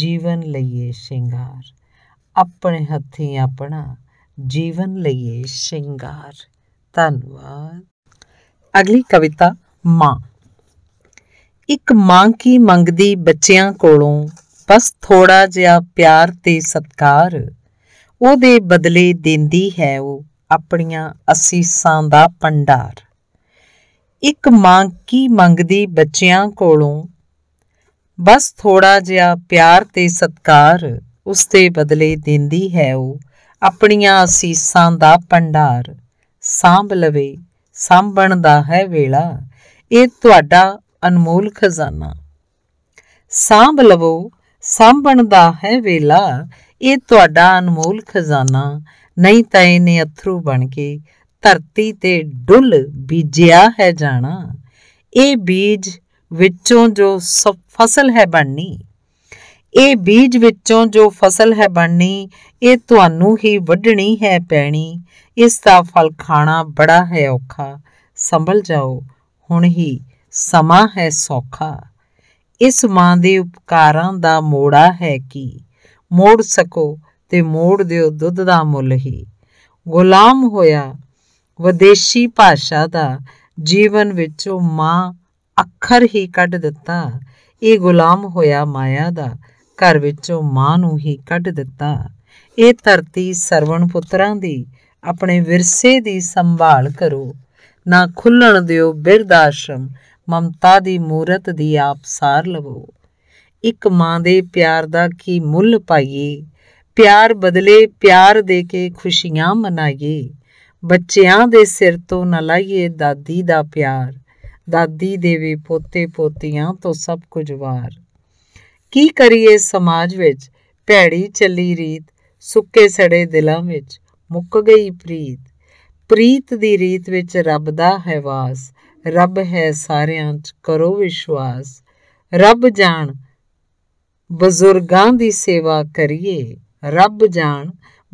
S1: ਜੀਵਨ ਲਈਏ ਸ਼ਿੰਗਾਰ ਆਪਣੇ ਹੱਥੀਂ ਆਪਣਾ ਜੀਵਨ ਲਈਏ ਸ਼ਿੰਗਾਰ ਧੰਨਵਾਦ ਅਗਲੀ ਕਵਿਤਾ ਮਾਂ ਇੱਕ ਮਾਂ ਕੀ ਮੰਗਦੀ ਬੱਚਿਆਂ ਕੋਲੋਂ ਬਸ ਥੋੜਾ ਜਿਹਾ ਪਿਆਰ ਤੇ ਸਤਕਾਰ ਉਹਦੇ ਬਦਲੇ ਦਿੰਦੀ ਹੈ ਉਹ ਆਪਣੀਆਂ ਅਸੀਸਾਂ ਦਾ ਪੰਡਾਰ ਇੱਕ ਮਾਂ ਕੀ ਮੰਗਦੀ ਬੱਚਿਆਂ ਕੋਲੋਂ ਬਸ ਥੋੜਾ ਜਿਹਾ ਪਿਆਰ ਤੇ ਸਤਕਾਰ ਉਸ ਦੇ ਬਦਲੇ ਦਿੰਦੀ ਹੈ ਉਹ ਆਪਣੀਆਂ ਅਸੀਸਾਂ ਦਾ ਭੰਡਾਰ ਸਾਂਭ ਲਵੇ ਸਾਂਭਣ ਦਾ ਹੈ ਵੇਲਾ ਇਹ ਤੁਹਾਡਾ ਅਨਮੋਲ ਖਜ਼ਾਨਾ ਸਾਂਭ ਲਵੋ ਸਾਂਭਣ ਦਾ ਹੈ ਵੇਲਾ ਇਹ ਤੁਹਾਡਾ ਅਨਮੋਲ ਖਜ਼ਾਨਾ ਨਹੀਂ ਤਾਂ ਇਹ ਨੇ ਅਥਰੂ ਬਣ ਕੇ ਧਰਤੀ ਤੇ ਡੁੱਲ ਬੀਜਿਆ ਹੈ ਜਾਣਾ ਇਹ ਬੀਜ ਵਿੱਚੋਂ ਜੋ ਫਸਲ ਹੈ ਬਣਨੀ ਇਹ ਬੀਜ ਵਿੱਚੋਂ ਜੋ ਫਸਲ ਹੈ ਬਣਨੀ ਇਹ ਤੁਹਾਨੂੰ ਹੀ ਵੱਢਣੀ ਹੈ ਪੈਣੀ ਇਸ ਦਾ ਫਲ ਖਾਣਾ ਬੜਾ ਹੈ ਔਖਾ ਸੰਭਲ ਜਾਓ ਹੁਣ ਹੀ ਸਮਾਂ ਹੈ ਸੌਖਾ ਇਸ ਮਾਂ ਦੇ ਉਪਕਾਰਾਂ ਦਾ ਮੋੜਾ ਹੈ ਕੀ ਮੋੜ ਸਕੋ ਤੇ ਮੋੜ ਦਿਓ ਦੁੱਧ ਦਾ ਮੁੱਲ ਹੀ ਗੁਲਾਮ ਹੋਇਆ ਵਿਦੇਸ਼ੀ ਭਾਸ਼ਾ ਦਾ ਜੀਵਨ ਵਿੱਚੋਂ ਮਾਂ ਅੱਖਰ ਹੀ ਕੱਢ ਦਿੱਤਾ ਇਹ ਗੁਲਾਮ ਹੋਇਆ ਮਾਇਆ ਦਾ ਘਰ ਵਿੱਚੋਂ ਮਾਂ ਨੂੰ ਹੀ ਕੱਢ ਦਿੱਤਾ ਇਹ ਧਰਤੀ ਸਰਵਣ ਪੁੱਤਰਾਂ ਦੀ ਆਪਣੇ ਵਿਰਸੇ ਦੀ ਸੰਭਾਲ ਕਰੋ ਨਾ ਖੁੱਲਣ ਦਿਓ ਬਿਰਧ ਆਸ਼ਰਮ ਮਮਤਾ ਦੀ ਮੂਰਤ ਦੀ ਆਪ ਸਾਰ ਲਵੋ ਇੱਕ ਮਾਂ ਦੇ ਪਿਆਰ ਦਾ ਕੀ ਮੁੱਲ ਪਾਈਏ ਪਿਆਰ ਬਦਲੇ ਪਿਆਰ ਦੇ ਕੇ ਖੁਸ਼ੀਆਂ ਮਨਾਈਏ ਬੱਚਿਆਂ ਦੇ ਸਿਰ ਤੋਂ ਨਾ ਲਾਈਏ ਦਾਦੀ ਦਾ ਪਿਆਰ ਦਾਦੀ ਦੇਵੇ ਪੋਤੇ ਪੋਤੀਆਂ ਤੋਂ ਸਭ ਕੁਝ ਵਾਰ ਕੀ ਕਰੀਏ ਸਮਾਜ ਵਿੱਚ ਭੈੜੀ ਚੱਲੀ ਰੀਤ ਸੁੱਕੇ ਸੜੇ ਦਿਲਾਂ ਵਿੱਚ ਮੁੱਕ ਗਈ ਪ੍ਰੀਤ ਪ੍ਰੀਤ ਦੀ ਰੀਤ ਵਿੱਚ ਰੱਬ ਦਾ ਹੈ ਵਾਸ ਰੱਬ ਹੈ ਸਾਰਿਆਂ 'ਚ ਕਰੋ ਵਿਸ਼ਵਾਸ ਰੱਬ ਜਾਣ ਬਜ਼ੁਰਗਾਂ ਦੀ ਸੇਵਾ ਕਰੀਏ ਰੱਬ ਜਾਣ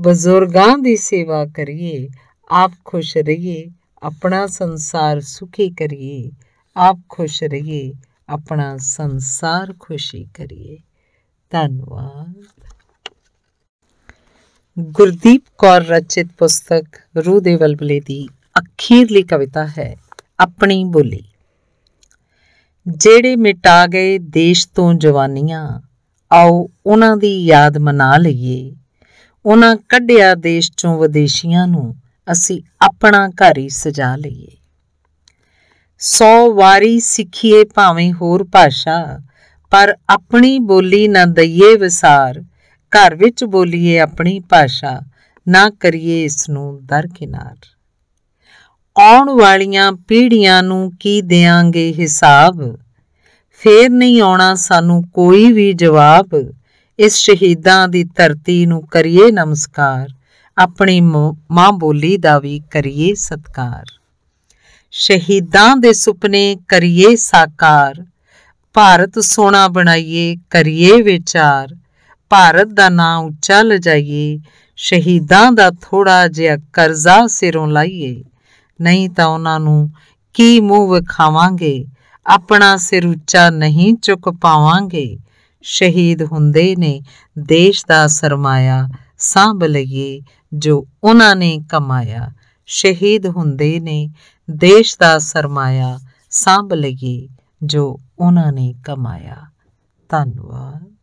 S1: ਬਜ਼ੁਰਗਾਂ ਦੀ ਸੇਵਾ ਕਰੀਏ ਆਪ ਖੁਸ਼ ਰਹੀਏ ਆਪਣਾ ਸੰਸਾਰ ਸੁਖੀ ਕਰੀਏ ਆਪ ਖੁਸ਼ ਰਹੀਏ ਆਪਣਾ ਸੰਸਾਰ ਖੁਸ਼ੀ ਕਰੀਏ ਧੰਨਵਾਦ ਗੁਰਦੀਪ ਕੌਰ ਰਚਿਤ ਪੁਸਤਕ ਰੂਹ ਦੇ ਬਲਬਲੇ ਦੀ ਅਖੀਰਲੀ ਕਵਿਤਾ ਹੈ ਆਪਣੀ ਬੋਲੀ ਜਿਹੜੇ ਮਿਟਾ ਗਏ ਦੇਸ਼ ਤੋਂ ਜਵਾਨੀਆਂ ਆਓ ਉਹਨਾਂ ਦੀ ਯਾਦ ਮਨਾ ਲਈਏ ਉਹਨਾਂ ਕੱਢਿਆ ਦੇਸ਼ ਚੋਂ ਵਿਦੇਸ਼ੀਆਂ ਨੂੰ ਅਸੀਂ ਆਪਣਾ ਘਰ ਹੀ ਸਜਾ ਲਈਏ ਸੌ ਵਾਰੀ ਸਿੱਖੀਏ ਭਾਵੇਂ ਹੋਰ ਭਾਸ਼ਾ ਪਰ ਆਪਣੀ ਬੋਲੀ ਨਾ ਦਈਏ ਵਿਸਾਰ ਘਰ ਵਿੱਚ ਬੋਲੀਏ ਆਪਣੀ ਭਾਸ਼ਾ ਨਾ ਕਰੀਏ ਇਸ ਨੂੰ ਦਰਕਿਨਾਰ ਆਉਣ ਵਾਲੀਆਂ ਪੀੜ੍ਹੀਆਂ ਨੂੰ ਕੀ ਦੇਾਂਗੇ ਹਿਸਾਬ ਫੇਰ ਨਹੀਂ ਆਉਣਾ ਸਾਨੂੰ ਕੋਈ ਵੀ ਜਵਾਬ ਇਸ ਸ਼ਹੀਦਾਂ ਦੀ ਧਰਤੀ ਨੂੰ ਕਰੀਏ ਨਮਸਕਾਰ ਆਪਣੀ ਮਾਂ ਬੋਲੀ ਦਾ ਵੀ ਕਰੀਏ ਸਤਕਾਰ ਸ਼ਹੀਦਾਂ ਦੇ ਸੁਪਨੇ ਕਰੀਏ ਸਾਕਾਰ ਭਾਰਤ ਸੋਨਾ ਬਣਾਈਏ ਕਰੀਏ ਵਿਚਾਰ ਭਾਰਤ ਦਾ ਨਾਂ ਉੱਚਾ ਲਜਾਈਏ ਸ਼ਹੀਦਾਂ ਦਾ ਥੋੜਾ ਜਿਹਾ ਕਰਜ਼ਾ ਸਿਰੋਂ ਲਾਈਏ ਨਹੀਂ ਤਾਂ ਉਹਨਾਂ ਨੂੰ ਕੀ ਮੂੰਹ ਵਿਖਾਵਾਂਗੇ ਆਪਣਾ ਸਿਰ ਉੱਚਾ ਨਹੀਂ ਚੁੱਕ ਪਾਵਾਂਗੇ ਸ਼ਹੀਦ ਹੁੰਦੇ ਨੇ ਦੇਸ਼ ਦਾ ਸਰਮਾਇਆ ਸਾਂਭ ਲਈਏ ਜੋ ਉਹਨਾਂ ਨੇ ਕਮਾਇਆ ਸ਼ਹੀਦ ਹੁੰਦੇ ਨੇ ਦੇਸ਼ ਦਾ ਸਰਮਾਇਆ ਸਾਂਭ ਲਈਏ ਜੋ ਉਹਨਾਂ ਨੇ ਕਮਾਇਆ ਧੰਨਵਾਦ